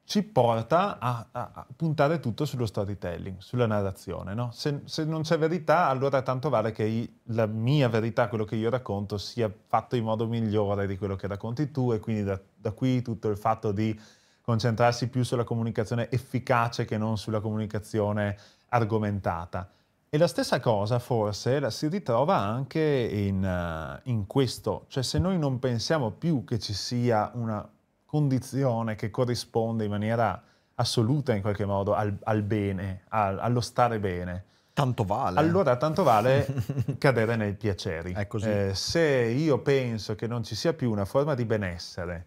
ci porta a, a, puntare tutto sullo storytelling, sulla narrazione. No? Se, se, non c'è verità, allora tanto vale che la mia verità, quello che io racconto, sia fatto in modo migliore di quello che racconti tu e quindi da, da qui tutto il fatto di concentrarsi più sulla comunicazione efficace che non sulla comunicazione argomentata. E la stessa cosa forse la si ritrova anche in, eh, in questo, cioè se noi non pensiamo più che ci sia una condizione che corrisponde in maniera assoluta in qualche modo al, al bene, al, allo stare bene. Tanto vale. Allora tanto vale cadere nei piaceri. Eh, se io penso che non ci sia più una forma di benessere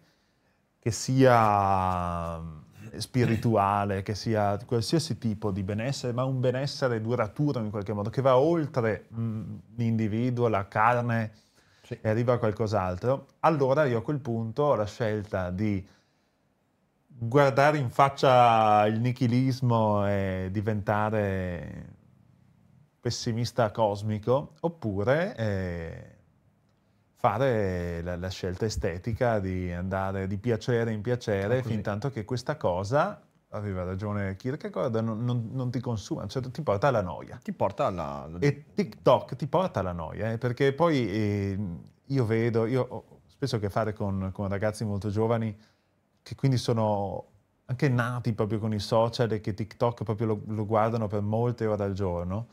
che sia mm, spirituale, che sia qualsiasi tipo di benessere, ma un benessere duraturo in qualche modo, che va oltre mm, l'individuo, la carne, sì. e arriva qualcos'altro, allora io a quel punto ho la scelta di guardare in faccia il nichilismo e diventare pessimista cosmico, oppure eh, fare la, la, scelta estetica di andare di piacere in piacere, ah, fin tanto che questa cosa Aveva ragione Kierkegaard, non, non, non ti consuma, cioè, ti porta alla noia. Ti porta alla... E TikTok ti porta alla noia, eh, perché poi eh, io vedo, io ho spesso a che fare con, con ragazzi molto giovani che quindi sono anche nati proprio con i social e che TikTok proprio lo, lo guardano per molte ore al giorno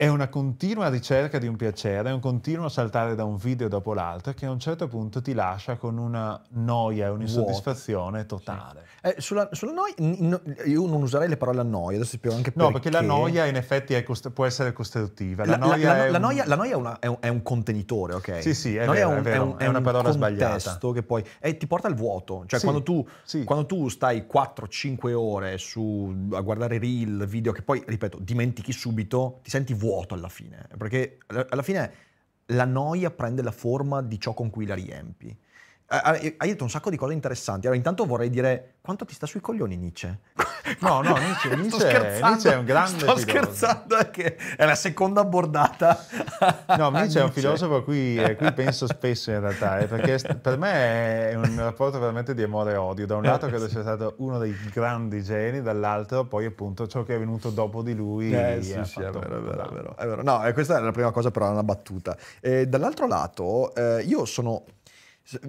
è una continua ricerca di un piacere, è un continuo saltare da un video dopo l'altro che a un certo punto ti lascia con una noia e un'insoddisfazione totale. Sì. Eh, sulla, sulla, noia, io non userei le parole noia, adesso spiego anche perché. No, perché la noia in effetti è cost- può essere costruttiva. La, la, noia, la, è un... noia, la noia, è, una, è, un, è, un, contenitore, ok? Sì, sì, è, vero, un, è, vero, è, una parola sbagliata. Che poi, è eh, ti porta al vuoto, cioè sì, quando, tu, sì. quando tu stai 4-5 ore su, a guardare reel, video che poi, ripeto, dimentichi subito, ti senti vuoto vuoto alla fine, perché alla fine la noia prende la forma di ciò con cui la riempi. Hai detto un sacco di cose interessanti. Allora, intanto vorrei dire quanto ti sta sui coglioni Nietzsche. No, no, Nietzsche, Nietzsche, Nietzsche è un grande filosofo. Sto scherzando, è, è la seconda bordata. No, Nietzsche, Nietzsche. è un filosofo a cui, a cui, penso spesso in realtà, eh, perché per me è un rapporto veramente di amore e odio. Da un lato credo sia stato uno dei grandi geni, dall'altro poi appunto ciò che è venuto dopo di lui. Eh, sì, sì, è vero, è vero, è vero. No, questa è la prima cosa però, è una battuta. Eh, dall'altro lato, eh, io sono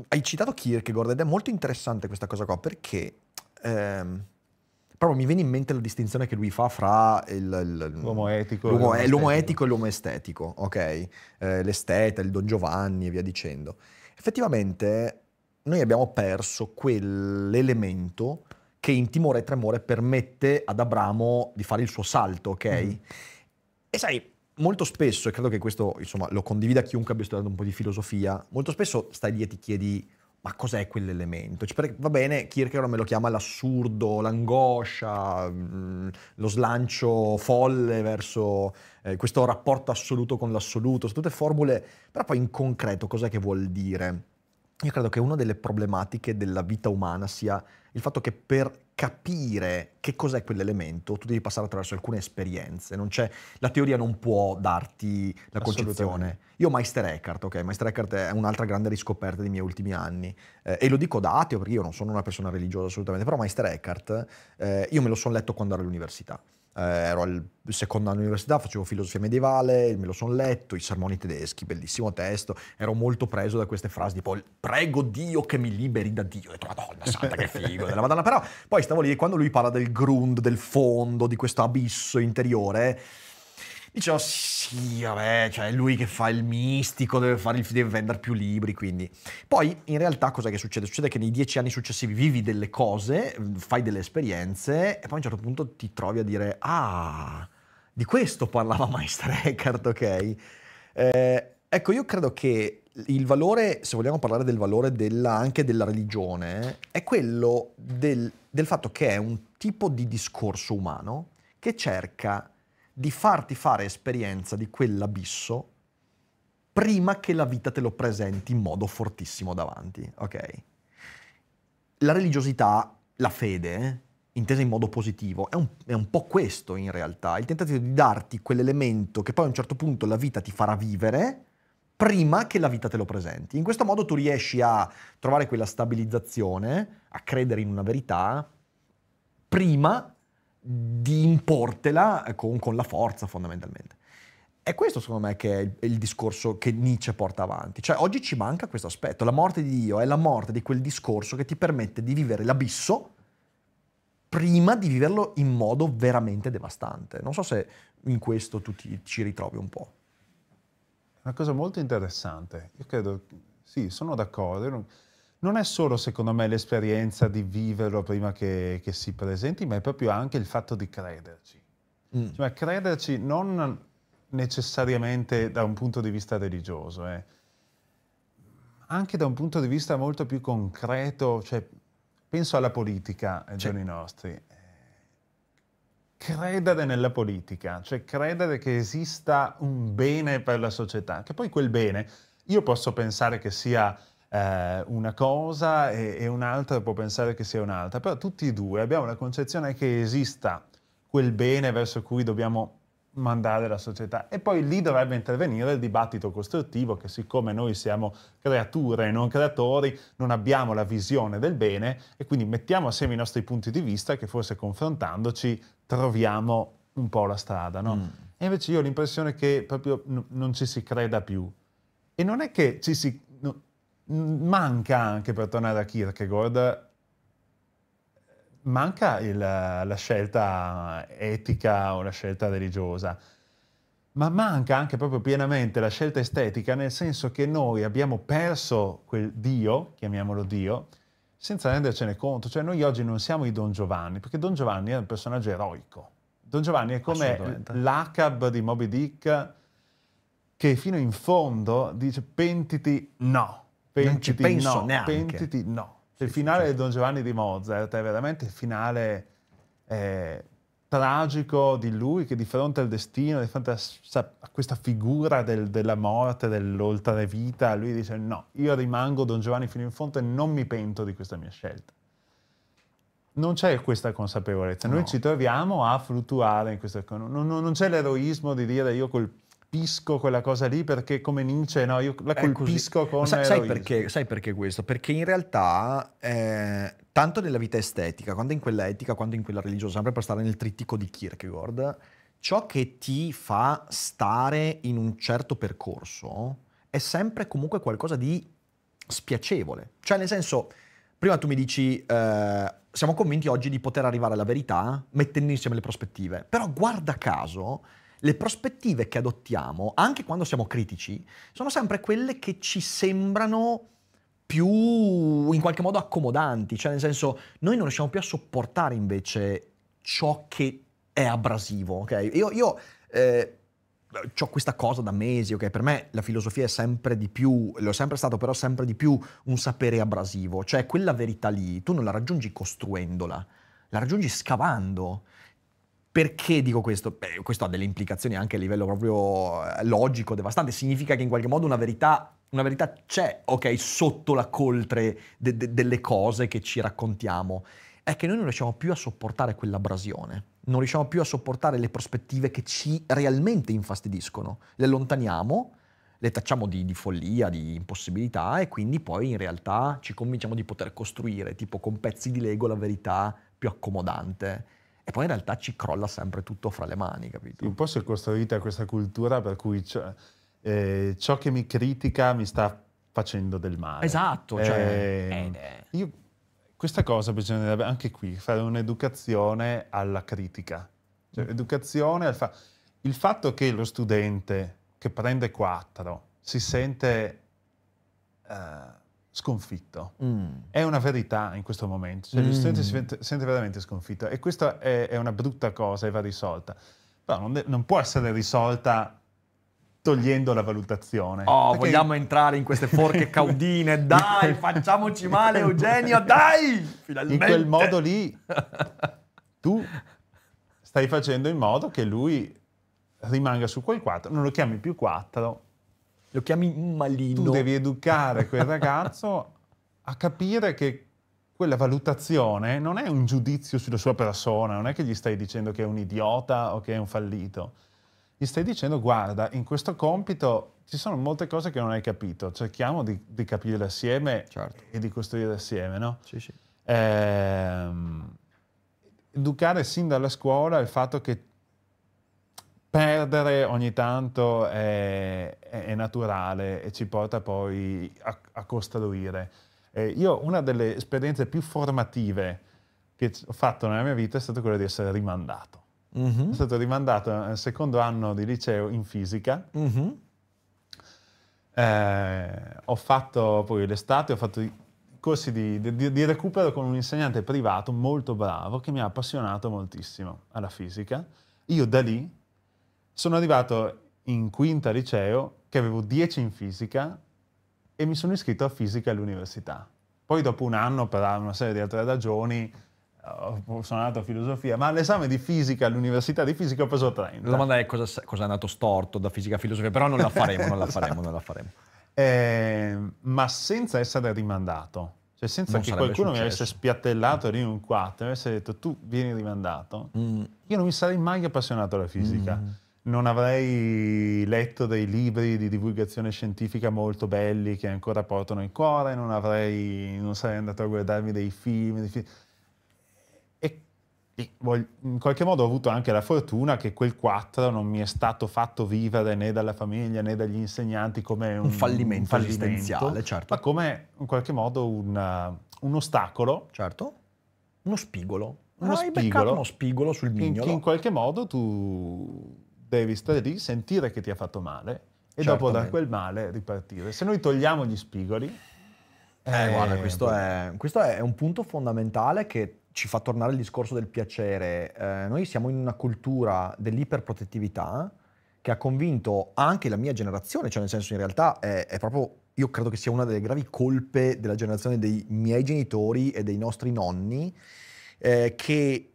hai citato Kierkegaard ed è molto interessante questa cosa qua perché ehm, proprio mi viene in mente la distinzione che lui fa fra il, il, l'uomo, etico, l'uomo, e l'uomo etico, e l'uomo estetico, ok? Eh, l'esteta, il Don Giovanni e via dicendo. Effettivamente noi abbiamo perso quell'elemento che in timore e tremore permette ad Abramo di fare il suo salto, ok? Mm. E sai, molto spesso, e credo che questo insomma, lo condivida chiunque abbia studiato un po' di filosofia, molto spesso stai lì e ti chiedi ma cos'è quell'elemento? Cioè, va bene, Kierkegaard me lo chiama l'assurdo, l'angoscia, mm, lo slancio folle verso eh, questo rapporto assoluto con l'assoluto, sono tutte formule, però poi in concreto cos'è che vuol dire? Io credo che una delle problematiche della vita umana sia il fatto che per capire che cos'è quell'elemento tu devi passare attraverso alcune esperienze, la teoria non può darti la concezione. Io Meister Eckhart, ok, Meister Eckhart è un'altra grande riscoperta dei miei ultimi anni eh, e lo dico da ateo perché io non sono una persona religiosa assolutamente, però Meister Eckhart eh, io me lo sono letto quando ero all'università eh, ero al secondo anno di università, facevo filosofia medievale, me lo sono letto, i sermoni tedeschi, bellissimo testo, ero molto preso da queste frasi tipo prego Dio che mi liberi da Dio, e tu madonna santa che figo, della madonna, però poi stavo lì e quando lui parla del grund, del fondo, di questo abisso interiore, Dicevo, oh, sì, vabbè, cioè lui che fa il mistico, deve, fare, deve vendere più libri, quindi. Poi, in realtà, cosa che succede? Succede che nei dieci anni successivi vivi delle cose, fai delle esperienze, e poi a un certo punto ti trovi a dire, ah, di questo parlava Maestro Eckhart, ok? Eh, ecco, io credo che il valore, se vogliamo parlare del valore della, anche della religione, è quello del, del fatto che è un tipo di discorso umano che cerca di farti fare esperienza di quell'abisso prima che la vita te lo presenti in modo fortissimo davanti, ok? La religiosità, la fede, eh, intesa in modo positivo, è un, è un, po' questo in realtà, il tentativo di darti quell'elemento che poi a un certo punto la vita ti farà vivere prima che la vita te lo presenti. In questo modo tu riesci a trovare quella stabilizzazione, a credere in una verità, prima di importela eh, con, con la forza fondamentalmente. È questo secondo me che è il, il, discorso che Nietzsche porta avanti. Cioè oggi ci manca questo aspetto. La morte di Dio è la morte di quel discorso che ti permette di vivere l'abisso prima di viverlo in modo veramente devastante. Non so se in questo tu ti, ci ritrovi un po'. Una cosa molto interessante. Io credo, sì, sono d'accordo non è solo secondo me l'esperienza di viverlo prima che, che, si presenti, ma è proprio anche il fatto di crederci. Mm. Cioè crederci non necessariamente da un punto di vista religioso, eh. anche da un punto di vista molto più concreto, cioè, penso alla politica ai eh, giorni nostri. Credere nella politica, cioè credere che esista un bene per la società, che poi quel bene io posso pensare che sia eh, una cosa e, e un'altra può pensare che sia un'altra, però tutti e due abbiamo la concezione che esista quel bene verso cui dobbiamo mandare la società. E poi lì dovrebbe intervenire il dibattito costruttivo che siccome noi siamo creature e non creatori, non abbiamo la visione del bene e quindi mettiamo assieme i nostri punti di vista che forse confrontandoci troviamo un po' la strada. No? Mm. E invece io ho l'impressione che proprio n- non ci si creda più. E non è che ci si manca anche per tornare a Kierkegaard, manca il, la scelta etica o la scelta religiosa, ma manca anche proprio pienamente la scelta estetica, nel senso che noi abbiamo perso quel Dio, chiamiamolo Dio, senza rendercene conto. Cioè noi oggi non siamo i Don Giovanni, perché Don Giovanni è un personaggio eroico. Don Giovanni è come l'Acab di Moby Dick che fino in fondo dice pentiti no, pentiti, non ci penso no, neanche. Pentiti, no. Il finale di Don Giovanni di Mozart eh, è veramente il finale eh, tragico di lui che di fronte al destino, di fronte a, a questa figura del, della morte, dell'oltrevita, lui dice no, io rimango Don Giovanni fino in fondo e non mi pento di questa mia scelta. Non c'è questa consapevolezza, no. noi ci troviamo a fluttuare in questo... Non, non, non c'è l'eroismo di dire io col colpisco quella cosa lì perché come Nietzsche, no, io la colpisco con sai, sai perché, sai perché questo? Perché in realtà eh, tanto nella vita estetica, quanto in quella etica, quanto in quella religiosa, sempre per stare nel trittico di Kierkegaard, ciò che ti fa stare in un certo percorso è sempre comunque qualcosa di spiacevole. Cioè, nel senso, prima tu mi dici, eh, siamo convinti oggi di poter arrivare alla verità mettendo insieme le prospettive, però guarda caso le prospettive che adottiamo, anche quando siamo critici, sono sempre quelle che ci sembrano più in qualche modo accomodanti, cioè nel senso noi non riusciamo più a sopportare invece ciò che è abrasivo, ok? Io, io eh, ho questa cosa da mesi, ok? Per me la filosofia è sempre di più, lo è sempre stato però sempre di più un sapere abrasivo, cioè quella verità lì tu non la raggiungi costruendola, la raggiungi scavando. Perché dico questo? Beh, questo ha delle implicazioni anche a livello proprio eh, logico, devastante. Significa che in qualche modo una verità, una verità c'è, ok, sotto la coltre de- de- delle cose che ci raccontiamo. È che noi non riusciamo più a sopportare quell'abrasione, non riusciamo più a sopportare le prospettive che ci realmente infastidiscono. Le allontaniamo, le tacciamo di, di follia, di impossibilità e quindi poi in realtà ci convinciamo di poter costruire, tipo con pezzi di Lego, la verità più accomodante e poi in realtà ci crolla sempre tutto fra le mani, capito? Un po' si è costruita questa cultura per cui eh, ciò che mi critica mi sta facendo del male. Esatto, cioè, ehm, eh, eh, io, questa cosa bisognerebbe anche qui fare un'educazione alla critica. Cioè, mm. Educazione al fa- il fatto che lo studente che prende 4 si sente... Uh, sconfitto. Mm. È una verità in questo momento, cioè, mm. lo studente si sente, veramente sconfitto e questa è, è, una brutta cosa e va risolta, però non, de- non può essere risolta togliendo la valutazione. Oh, Perché... vogliamo entrare in queste forche caudine, dai, facciamoci male Eugenio, dai! Finalmente! In quel modo lì tu stai facendo in modo che lui rimanga su quel 4, non lo chiami più 4, lo chiami malino. Tu devi educare quel ragazzo a capire che quella valutazione non è un giudizio sulla sua persona, non è che gli stai dicendo che è un idiota o che è un fallito. Gli stai dicendo, guarda, in questo compito ci sono molte cose che non hai capito, cerchiamo di, di capirle assieme certo. e di costruire assieme, no? Sì, sì. Eh, educare sin dalla scuola il fatto che perdere ogni tanto è, è, è, naturale e ci porta poi a, a costruire. Eh, io una delle esperienze più formative che ho fatto nella mia vita è stata quella di essere rimandato. Mm -hmm. È stato rimandato al secondo anno di liceo in fisica. Mm -hmm. eh, ho fatto poi l'estate, ho fatto corsi di, di, di recupero con un insegnante privato molto bravo che mi ha appassionato moltissimo alla fisica. Io da lì sono arrivato in quinta liceo, che avevo 10 in fisica, e mi sono iscritto a fisica all'università. Poi dopo un anno, per una serie di altre ragioni, sono andato a filosofia, ma all'esame di fisica all'università di fisica ho preso 30. La domanda è cosa, cosa, è andato storto da fisica a filosofia, però non la faremo, non la faremo, non la faremo. Eh, ma senza essere rimandato, cioè senza non che qualcuno successo. mi avesse spiattellato lì mm. un 4 e mi avesse detto tu vieni rimandato, mm. io non mi sarei mai appassionato alla fisica. Mm non avrei letto dei libri di divulgazione scientifica molto belli che ancora portano il cuore, non, avrei, non sarei andato a guardarmi dei film. Dei film. E, e in qualche modo ho avuto anche la fortuna che quel 4 non mi è stato fatto vivere né dalla famiglia né dagli insegnanti come un, un fallimento, un fallimento certo. ma come in qualche modo una, un ostacolo. Certo, uno spigolo. Uno ah, spigolo, uno spigolo sul mignolo. In, in qualche modo tu devi stare lì, sentire che ti ha fatto male e certo dopo da quel male ripartire. Se noi togliamo gli spigoli... Eh, eh guarda, questo è, questo è un punto fondamentale che ci fa tornare il discorso del piacere. Eh, noi siamo in una cultura dell'iperprotettività che ha convinto anche la mia generazione, cioè nel senso in realtà è, è, proprio, io credo che sia una delle gravi colpe della generazione dei miei genitori e dei nostri nonni, eh, che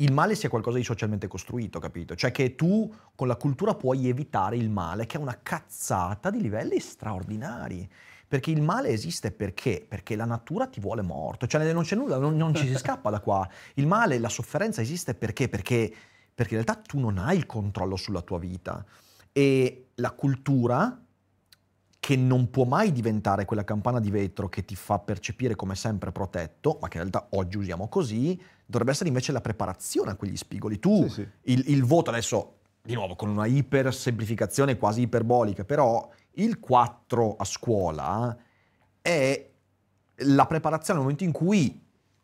il male sia qualcosa di socialmente costruito, capito? Cioè che tu con la cultura puoi evitare il male, che è una cazzata di livelli straordinari. Perché il male esiste perché? Perché la natura ti vuole morto, cioè non c'è nulla, non, non ci si scappa da qua. Il male, la sofferenza esiste perché? perché? Perché in realtà tu non hai il controllo sulla tua vita. E la cultura, che non può mai diventare quella campana di vetro che ti fa percepire come sempre protetto, ma che in realtà oggi usiamo così, dovrebbe essere invece la preparazione a quegli spigoli. Tu, sì, sì. Il, il, voto adesso, di nuovo, con una ipersemplificazione quasi iperbolica, però il 4 a scuola è la preparazione al momento in cui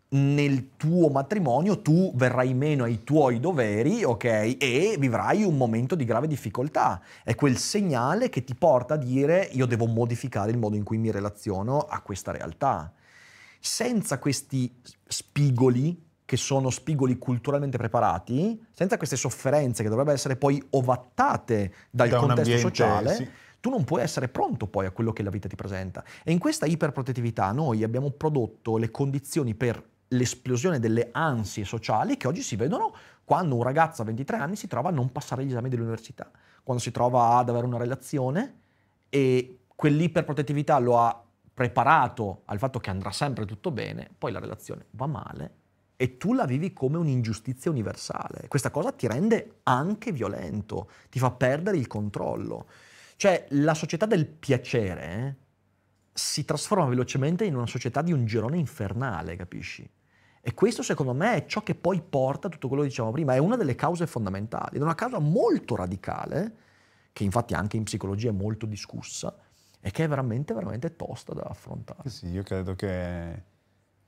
nel tuo matrimonio tu verrai meno ai tuoi doveri, ok? E vivrai un momento di grave difficoltà. È quel segnale che ti porta a dire io devo modificare il modo in cui mi relaziono a questa realtà. Senza questi spigoli, che sono spigoli culturalmente preparati, senza queste sofferenze che dovrebbero essere poi ovattate dal da contesto ambiente, sociale, sì. tu non puoi essere pronto poi a quello che la vita ti presenta. E in questa iperprotettività noi abbiamo prodotto le condizioni per l'esplosione delle ansie sociali che oggi si vedono quando un ragazzo a 23 anni si trova a non passare gli esami dell'università, quando si trova ad avere una relazione e quell'iperprotettività lo ha preparato al fatto che andrà sempre tutto bene, poi la relazione va male e tu la vivi come un'ingiustizia universale. Questa cosa ti rende anche violento, ti fa perdere il controllo. Cioè la società del piacere si trasforma velocemente in una società di un girone infernale, capisci? E questo secondo me è ciò che poi porta a tutto quello che dicevamo prima, è una delle cause fondamentali, ed è una causa molto radicale, che infatti anche in psicologia è molto discussa, e che è veramente, veramente tosta da affrontare. Sì, io credo che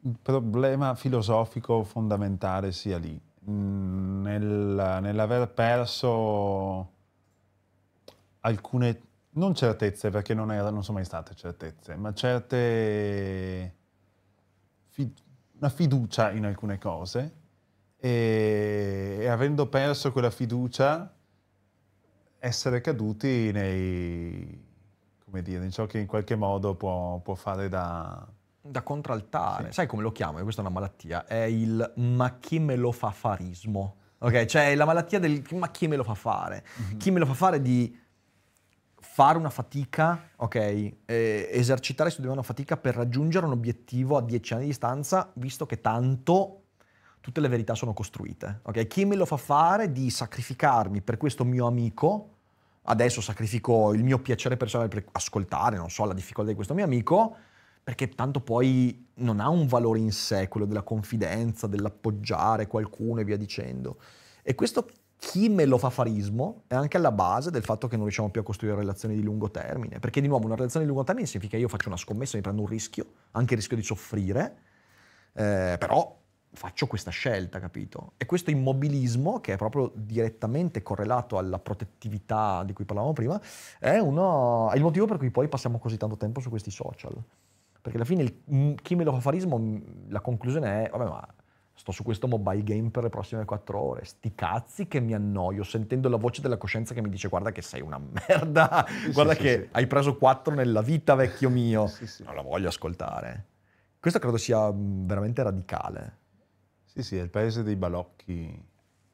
il problema filosofico fondamentale sia lì, mm, nel, nell'aver perso alcune, non certezze perché non, era, non sono mai state certezze, ma certe, fi, una fiducia in alcune cose e, e avendo perso quella fiducia essere caduti nei, come dire, in ciò che in qualche modo può, può fare da da contraltare. Sì. Sai come lo chiamo? Questa è una malattia. È il ma chi me lo fa farismo. Ok? Cioè la malattia del ma chi me lo fa fare? Mm-hmm. Chi me lo fa fare di fare una fatica, ok? Eh, esercitare su di me una fatica per raggiungere un obiettivo a dieci anni di distanza, visto che tanto tutte le verità sono costruite. Ok? Chi me lo fa fare di sacrificarmi per questo mio amico? Adesso sacrifico il mio piacere personale per ascoltare, non so, la difficoltà di questo mio amico perché tanto poi non ha un valore in sé quello della confidenza, dell'appoggiare qualcuno e via dicendo. E questo chi me lo fa farismo è anche alla base del fatto che non riusciamo più a costruire relazioni di lungo termine, perché di nuovo una relazione di lungo termine significa che io faccio una scommessa, mi prendo un rischio, anche il rischio di soffrire, eh, però faccio questa scelta, capito? E questo immobilismo, che è proprio direttamente correlato alla protettività di cui parlavamo prima, è, uno, è il motivo per cui poi passiamo così tanto tempo su questi social. Perché alla fine il, mm, chi me lo fa farismo, mm, la conclusione è, vabbè ma sto su questo mobile game per le prossime quattro ore, sti cazzi che mi annoio sentendo la voce della coscienza che mi dice guarda che sei una merda, guarda sì, che sì. hai preso quattro nella vita vecchio mio, non la voglio ascoltare. Questo credo sia mm, veramente radicale. Sì, sì, è il paese dei balocchi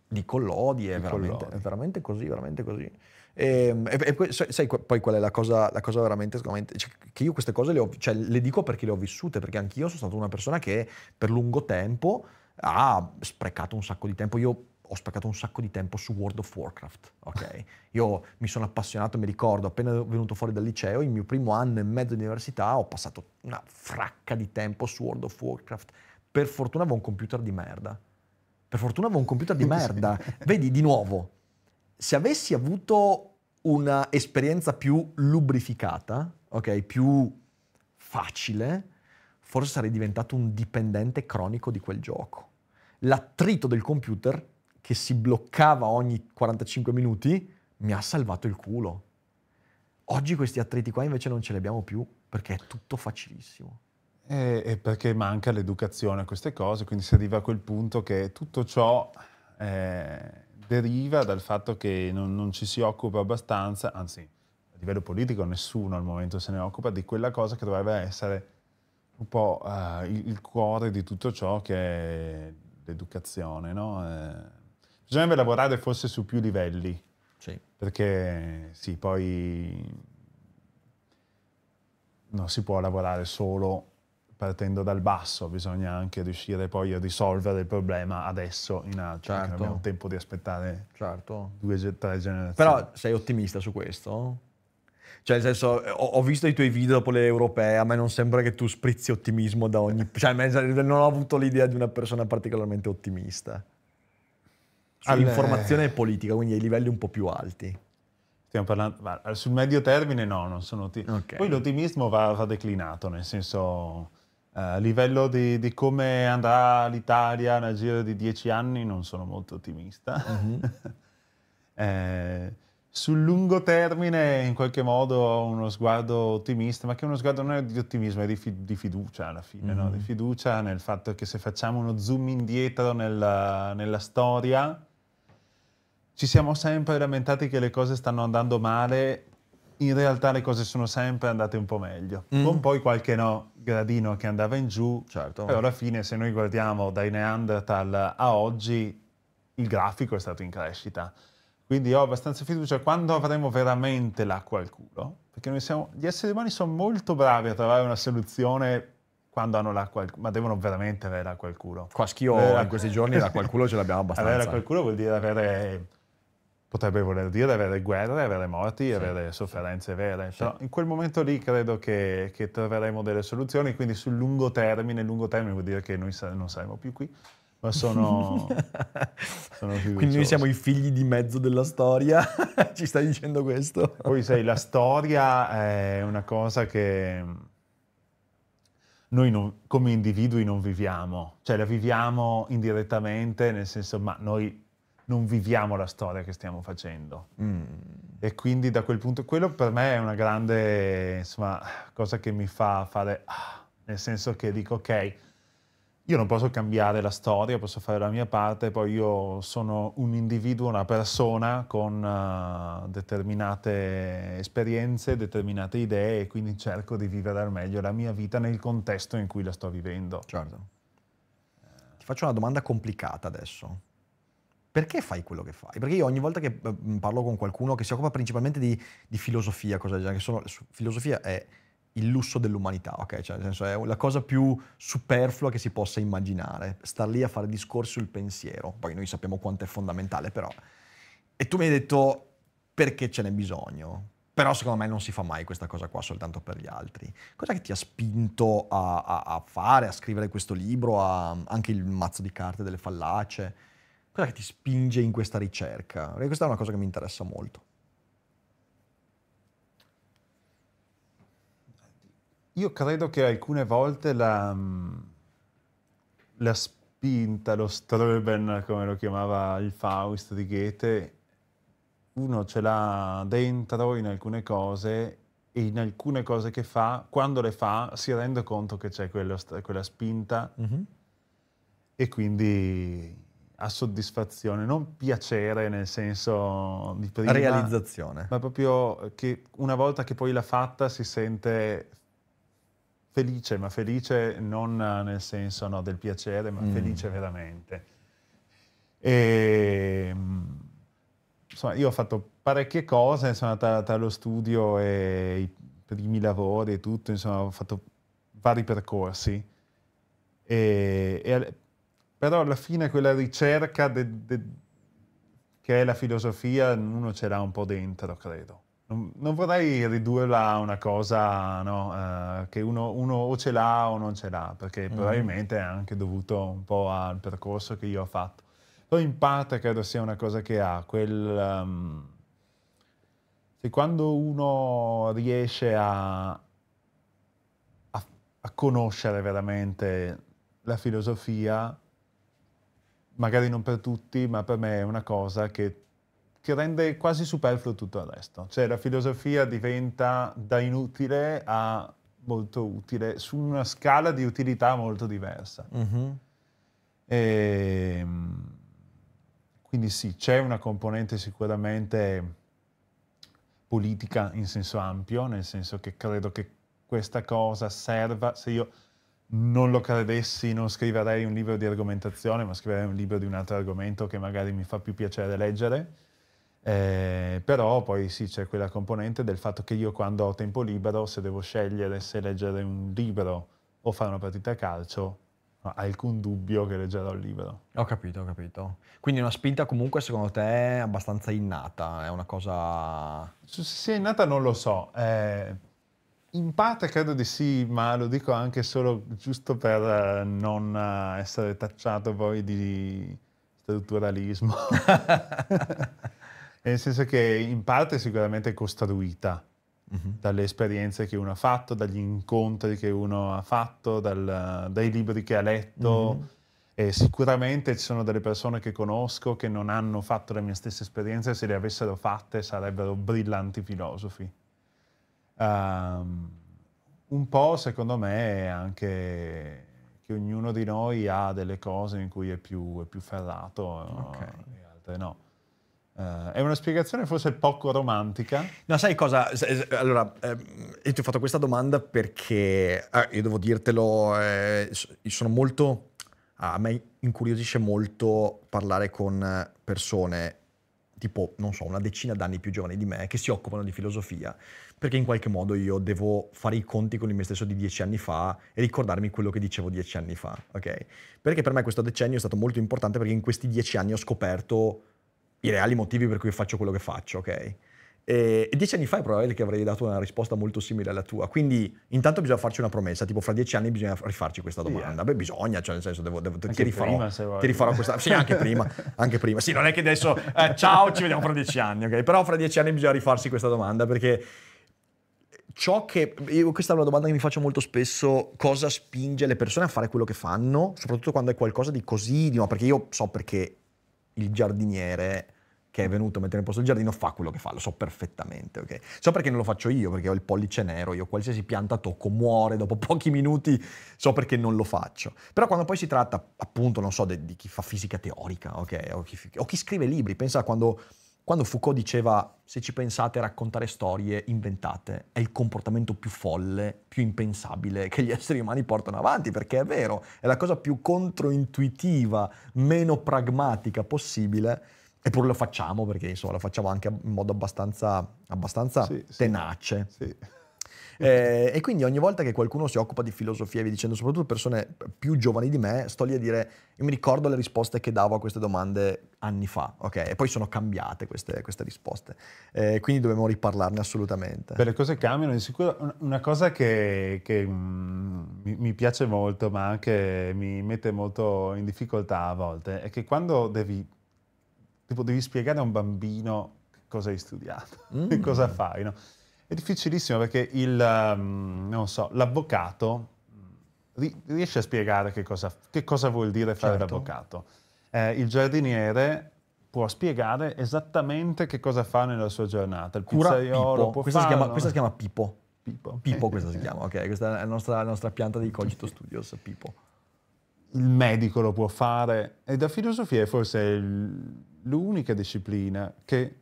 di Collodi, è, di veramente, Collodi. è veramente così, veramente così. Ehm, e, e, e, sai, poi qual è la cosa, la cosa veramente sicuramente cioè, che io queste cose le, ho, cioè, le, dico perché le ho vissute, perché anch'io sono stata una persona che per lungo tempo ha sprecato un sacco di tempo. Io ho sprecato un sacco di tempo su World of Warcraft, ok? Io mi sono appassionato, mi ricordo, appena venuto fuori dal liceo, il mio primo anno e mezzo di università, ho passato una fracca di tempo su World of Warcraft. Per fortuna avevo un computer di merda per fortuna avevo un computer di merda. Vedi, di nuovo, se avessi avuto un'esperienza più lubrificata, ok, più facile, forse sarei diventato un dipendente cronico di quel gioco. L'attrito del computer, che si bloccava ogni 45 minuti, mi ha salvato il culo. Oggi questi attriti qua invece non ce li abbiamo più perché è tutto facilissimo e perché manca l'educazione a queste cose, quindi si arriva a quel punto che tutto ciò eh, deriva dal fatto che non, non, ci si occupa abbastanza, anzi a livello politico nessuno al momento se ne occupa di quella cosa che dovrebbe essere un po' eh, il, il, cuore di tutto ciò che è l'educazione. No? Eh, bisognerebbe lavorare forse su più livelli, sì. perché sì, poi non si può lavorare solo partendo dal basso, bisogna anche riuscire poi a risolvere il problema adesso in alto, certo. non abbiamo tempo di aspettare certo. due o tre generazioni. Però sei ottimista su questo? Cioè, nel senso, ho, ho, visto i tuoi video dopo le europee, a me non sembra che tu sprizzi ottimismo da ogni... Cioè, non ho avuto l'idea di una persona particolarmente ottimista. All'informazione Alle... e politica, quindi ai livelli un po' più alti. Stiamo parlando... Sul medio termine no, non sono ottimista. Okay. Poi l'ottimismo va, va declinato, nel senso eh, a livello di, di come andrà l'Italia nel giro di dieci anni non sono molto ottimista. Mm-hmm. eh, sul lungo termine in qualche modo ho uno sguardo ottimista, ma che uno sguardo non è di ottimismo, è di, fi- di fiducia alla fine, mm-hmm. no? di mhm. fiducia nel fatto che se facciamo uno zoom indietro nella, nella storia, ci siamo sempre lamentati che le cose stanno andando male in realtà le cose sono sempre andate un po' meglio, mm. con poi qualche no, gradino che andava in giù, certo. però alla fine se noi guardiamo dai Neanderthal a oggi il grafico è stato in crescita. Quindi ho abbastanza fiducia quando avremo veramente l'acqua al culo, perché siamo, gli esseri umani sono molto bravi a trovare una soluzione quando hanno l'acqua al culo, ma devono veramente avere l'acqua al culo. Qua schio in questi giorni l'acqua al culo ce l'abbiamo abbastanza. Avere l'acqua al culo vuol dire avere potrebbe voler dire avere guerre, avere morti, sì. avere sofferenze vere. Sì. Però in quel momento lì credo che, che, troveremo delle soluzioni, quindi sul lungo termine, lungo termine vuol dire che noi sare non saremo più qui, ma sono, sono più Quindi noi siamo i figli di mezzo della storia, ci stai dicendo questo? Poi sai, la storia è una cosa che noi non, come individui non viviamo, cioè la viviamo indirettamente, nel senso, ma noi non viviamo la storia che stiamo facendo. Mm. E quindi da quel punto, quello per me è una grande insomma, cosa che mi fa fare, ah, nel senso che dico ok, io non posso cambiare la storia, posso fare la mia parte, poi io sono un individuo, una persona con uh, determinate esperienze, determinate idee e quindi cerco di vivere al meglio la mia vita nel contesto in cui la sto vivendo. Certo. Ti faccio una domanda complicata adesso perché fai quello che fai? Perché io ogni volta che eh, parlo con qualcuno che si occupa principalmente di, di filosofia, cosa del sono, filosofia è il lusso dell'umanità, ok? Cioè, nel senso, è la cosa più superflua che si possa immaginare, star lì a fare discorsi sul pensiero. Poi noi sappiamo quanto è fondamentale, però. E tu mi hai detto perché ce n'è bisogno. Però secondo me non si fa mai questa cosa qua soltanto per gli altri. Cosa che ti ha spinto a, a, a fare, a scrivere questo libro, a, anche il mazzo di carte delle fallace? Cosa che ti spinge in questa ricerca? Perché questa è una cosa che mi interessa molto. Io credo che alcune volte la, mm, la spinta, lo ströben, come lo chiamava il Faust di Goethe, uno ce l'ha dentro in alcune cose e in alcune cose che fa, quando le fa, si rende conto che c'è quello, quella spinta mm-hmm. e quindi a soddisfazione, non piacere nel senso di prima, realizzazione, ma proprio che una volta che poi l'ha fatta si sente felice, ma felice non nel senso no, del piacere, ma mm. felice veramente. E, insomma, io ho fatto parecchie cose, sono andata allo studio e i primi lavori e tutto, insomma, ho fatto vari percorsi. E, e però alla fine quella ricerca de, de, che è la filosofia, uno ce l'ha un po' dentro, credo. Non, non vorrei ridurla a una cosa no, uh, che uno, uno, o ce l'ha o non ce l'ha, perché mm. probabilmente è anche dovuto un po' al percorso che io ho fatto. Però in parte credo sia una cosa che ha quel... Um, ehm, se quando uno riesce a, a, a conoscere veramente la filosofia, magari non per tutti, ma per me è una cosa che, che rende quasi superfluo tutto il resto. Cioè la filosofia diventa da inutile a molto utile su una scala di utilità molto diversa. Mm-hmm. E, ehm, quindi sì, c'è una componente sicuramente politica in senso ampio, nel senso che credo che questa cosa serva, se io non lo credessi, non scriverei un libro di argomentazione, ma scriverei un libro di un altro argomento che magari mi fa più piacere leggere. Eh, però poi sì, c'è quella componente del fatto che io quando ho tempo libero, se devo scegliere se leggere un libro o fare una partita a calcio, no, alcun dubbio che leggerò il libro. Ho capito, ho capito. Quindi una spinta comunque secondo te abbastanza innata, è una cosa... Se è innata non lo so. Eh in parte credo di sì, ma lo dico anche solo giusto per eh, non eh, essere tacciato poi di strutturalismo. Nel senso che in parte sicuramente è costruita mm-hmm. dalle esperienze che uno ha fatto, dagli incontri che uno ha fatto, dal, dai libri che ha letto. Mm-hmm. E sicuramente ci sono delle persone che conosco che non hanno fatto le mie stesse esperienze, se le avessero fatte sarebbero brillanti filosofi. Ehm, un po' secondo me è anche che ognuno di noi ha delle cose in cui è più, è più ferrato eh, okay. e altre no. Uh, è una spiegazione forse poco romantica. No, sai cosa? Allora, eh, io ti ho fatto questa domanda perché, eh, io devo dirtelo, eh, sono molto... Ah, a me incuriosisce molto parlare con persone tipo, non so, una decina d'anni più giovani di me che si occupano di filosofia perché in qualche modo io devo fare i conti con il mio stesso di dieci anni fa e ricordarmi quello che dicevo dieci anni fa, ok? Perché per me questo decennio è stato molto importante perché in questi dieci anni ho scoperto i reali motivi per cui faccio quello che faccio, ok? E, dieci anni fa è probabile che avrei dato una risposta molto simile alla tua. Quindi, intanto bisogna farci una promessa: tipo, fra dieci anni bisogna rifarci questa domanda. Yeah. Beh, bisogna, cioè, nel senso, devo, devo, ti, rifarò, ti rifarò questa. Sì, anche prima, anche prima. Sì, non è che adesso eh, ciao, ci vediamo fra dieci anni, ok? Però fra dieci anni bisogna rifarsi questa domanda perché ciò che io, questa è una domanda che mi faccio molto spesso cosa spinge le persone a fare quello che fanno soprattutto quando è qualcosa di così di nuovo, perché io so perché il giardiniere che è venuto a mettere in posto il giardino fa quello che fa lo so perfettamente ok so perché non lo faccio io perché ho il pollice nero io qualsiasi pianta tocco muore dopo pochi minuti so perché non lo faccio però quando poi si tratta appunto non so di, di chi fa fisica teorica ok o chi, o chi scrive libri pensa quando quando Foucault diceva, se ci pensate, raccontare storie inventate è il comportamento più folle, più impensabile che gli esseri umani portano avanti, perché è vero, è la cosa più controintuitiva, meno pragmatica possibile, eppure lo facciamo, perché insomma lo facciamo anche in modo abbastanza, abbastanza sì, tenace. Sì. sì. Eh, e quindi ogni volta che qualcuno si occupa di filosofia, vi dicendo, soprattutto persone più giovani di me, sto lì a dire, io mi ricordo le risposte che davo a queste domande anni fa, ok? E poi sono cambiate queste, queste risposte. Eh, quindi dobbiamo riparlarne assolutamente. Beh, le cose cambiano, di sicuro una cosa che, che mh, mm, mi piace molto, ma anche mi mette molto in difficoltà a volte, è che quando devi, tipo, devi spiegare a un bambino cosa hai studiato, mm. cosa fai, no? È difficilissimo perché ehm, l'avvocato um, so, ri riesce a spiegare che cosa, che cosa vuol dire fare certo. l'avvocato. Eh, il giardiniere può spiegare esattamente che cosa fa nella sua giornata. Il Cura pizzaiolo Pippo. questa, farlo. Si chiama, questa si chiama Pippo. Pippo, Pippo questa si eh. chiama, ok. Questa è la nostra, la nostra pianta di Cogito Studios, Pippo. Il medico lo può fare e da filosofia è forse l'unica disciplina che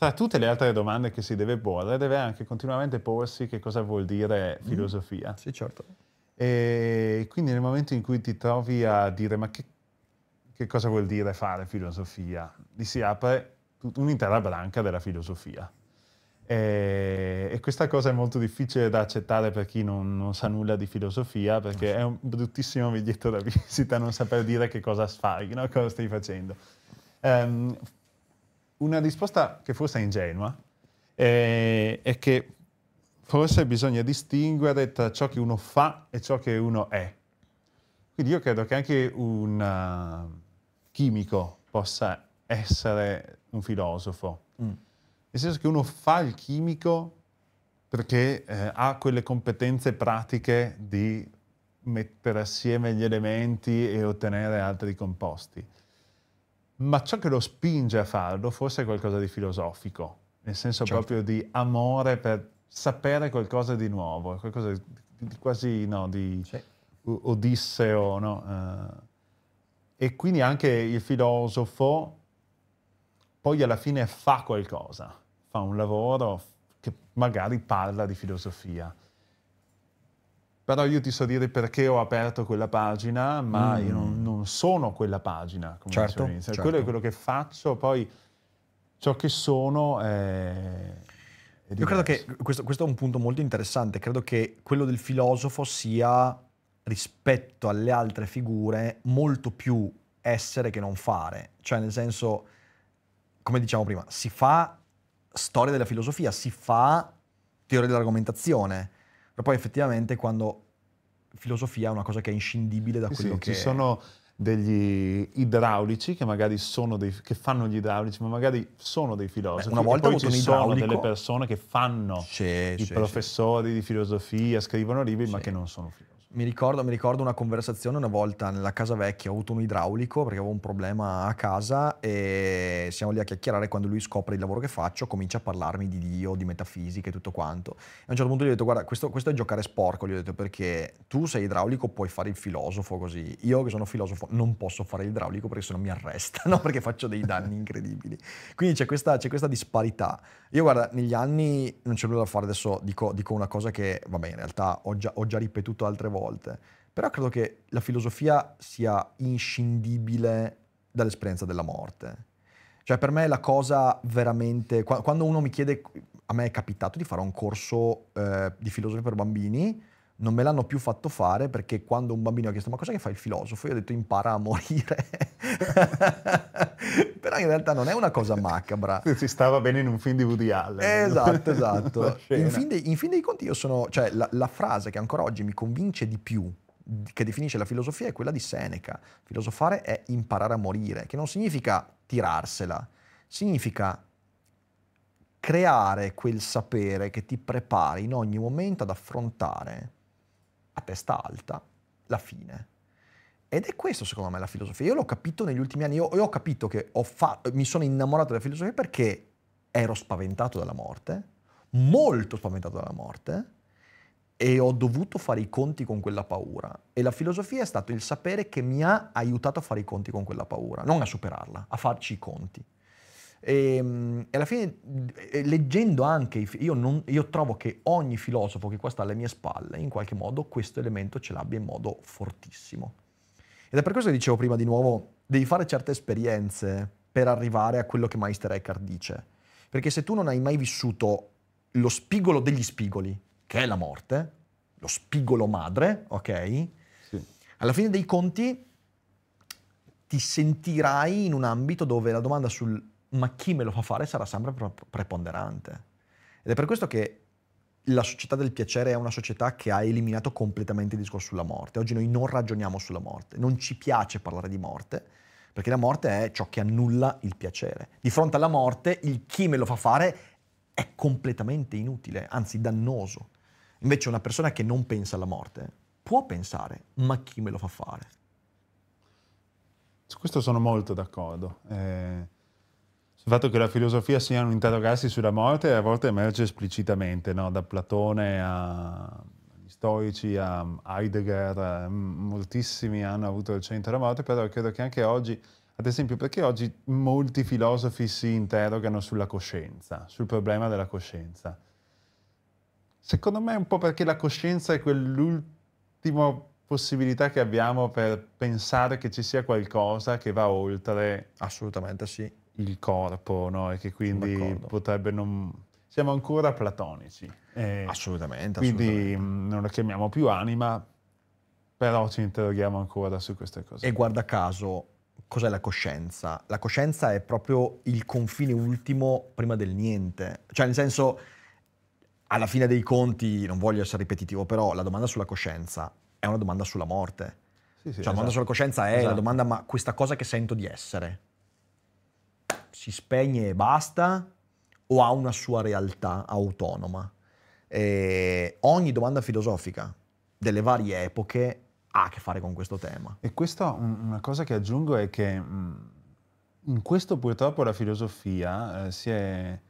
tra tutte le altre domande che si deve porre, deve anche continuamente porsi che cosa vuol dire mm-hmm. filosofia. Mm, sì, certo. E quindi nel momento in cui ti trovi a dire ma che, che cosa vuol dire fare filosofia, lì si apre un'intera branca della filosofia. E, e, questa cosa è molto difficile da accettare per chi non, non sa nulla di filosofia, perché è un bruttissimo biglietto da visita non saper dire che cosa fai, no? cosa stai facendo. Um, una risposta che forse è ingenua eh, è che forse bisogna distinguere tra ciò che uno fa e ciò che uno è. Quindi io credo che anche un uh, chimico possa essere un filosofo. Mm. Nel senso che uno fa il chimico perché eh, ha quelle competenze pratiche di mettere assieme gli elementi e ottenere altri composti ma ciò che lo spinge a farlo forse è qualcosa di filosofico, nel senso certo. proprio di amore per sapere qualcosa di nuovo, qualcosa di, quasi no, di sì. Odisseo. No? Uh, e quindi anche il filosofo poi alla fine fa qualcosa, fa un lavoro che magari parla di filosofia. Però io ti so dire perché ho aperto quella pagina, ma mm. io non, non, sono quella pagina. Come certo, certo. Quello è quello che faccio, poi ciò che sono è... è io credo che questo, questo è un punto molto interessante, credo che quello del filosofo sia rispetto alle altre figure molto più essere che non fare, cioè nel senso, come diciamo prima, si fa storia della filosofia, si fa teoria dell'argomentazione, però poi effettivamente quando filosofia è una cosa che è inscindibile da quello sì, che... Ci sono degli idraulici che magari sono dei, che fanno gli idraulici, ma magari sono dei filosofi. Beh, una volta poi ci sono delle persone che fanno i professori di filosofia, scrivono libri, ma che non sono filosofi. Mi ricordo, mi ricordo, una conversazione una volta nella casa vecchia, ho avuto un idraulico perché avevo un problema a casa e siamo lì a chiacchierare quando lui scopre il lavoro che faccio, comincia a parlarmi di Dio, di metafisica e tutto quanto. E a un certo punto gli ho detto guarda, questo, questo è giocare sporco, gli ho detto perché tu sei idraulico puoi fare il filosofo così, io che sono filosofo non posso fare l'idraulico perché se no mi arrestano perché faccio dei danni incredibili. Quindi c'è questa, c'è questa disparità. Io guarda, negli anni non c'è nulla da fare, adesso dico, dico, una cosa che, vabbè, in realtà ho già, ho già ripetuto altre volte volte, però credo che la filosofia sia inscindibile dall'esperienza della morte. Cioè per me la cosa veramente... Quando uno mi chiede, a me è capitato di fare un corso eh, di filosofia per bambini, non me l'hanno più fatto fare perché quando un bambino ha chiesto ma cos'è che fa il filosofo? Io ho detto impara a morire. Però in realtà non è una cosa macabra. Si stava bene in un film di Woody Allen. Esatto, esatto. In fin, dei, in fin, dei, conti io sono... Cioè la, la frase che ancora oggi mi convince di più che definisce la filosofia è quella di Seneca. Filosofare è imparare a morire, che non significa tirarsela, significa creare quel sapere che ti prepara in ogni momento ad affrontare a testa alta la fine. Ed è questo secondo me la filosofia. Io l'ho capito negli ultimi anni, io, io ho capito che ho fa- mi sono innamorato della filosofia perché ero spaventato dalla morte, molto spaventato dalla morte, e ho dovuto fare i conti con quella paura. E la filosofia è stato il sapere che mi ha aiutato a fare i conti con quella paura, non a superarla, a farci i conti. Ehm, e, alla fine, eh, leggendo anche, io, non, io, trovo che ogni filosofo che qua sta alle mie spalle, in qualche modo questo elemento ce l'abbia in modo fortissimo. Ed è per questo che dicevo prima di nuovo, devi fare certe esperienze per arrivare a quello che Meister Eckhart dice. Perché se tu non hai mai vissuto lo spigolo degli spigoli, che è la morte, lo spigolo madre, ok? Sì. Alla fine dei conti ti sentirai in un ambito dove la domanda sul ma chi me lo fa fare sarà sempre preponderante. Ed è per questo che la società del piacere è una società che ha eliminato completamente il discorso sulla morte. Oggi noi non ragioniamo sulla morte, non ci piace parlare di morte, perché la morte è ciò che annulla il piacere. Di fronte alla morte, il chi me lo fa fare è completamente inutile, anzi dannoso. Invece una persona che non pensa alla morte può pensare, ma chi me lo fa fare? Su questo sono molto d'accordo. Eh il fatto che la filosofia sia un interrogarsi sulla morte a volte emerge esplicitamente, no? da Platone agli stoici a Heidegger, moltissimi hanno avuto il centro della morte, però credo che anche oggi, ad esempio, perché oggi molti filosofi si interrogano sulla coscienza, sul problema della coscienza? Secondo me è un po' perché la coscienza è quell'ultima possibilità che abbiamo per pensare che ci sia qualcosa che va oltre. Assolutamente sì il corpo, no? E che quindi potrebbe non... Siamo ancora platonici. Eh, assolutamente, Quindi assolutamente. Mm, non la chiamiamo più anima, però ci interroghiamo ancora su queste cose. E guarda caso, cos'è la coscienza? La coscienza è proprio il confine ultimo prima del niente. Cioè, nel senso, alla fine dei conti, non voglio essere ripetitivo, però la domanda sulla coscienza è una domanda sulla morte. Sì, sì, cioè, esatto. la domanda esatto. sulla coscienza è esatto. la domanda, ma questa cosa che sento di essere, si spegne e basta o ha una sua realtà autonoma? E ogni domanda filosofica delle varie epoche ha a che fare con questo tema. E questa una cosa che aggiungo è che mm, in questo purtroppo la filosofia eh, si è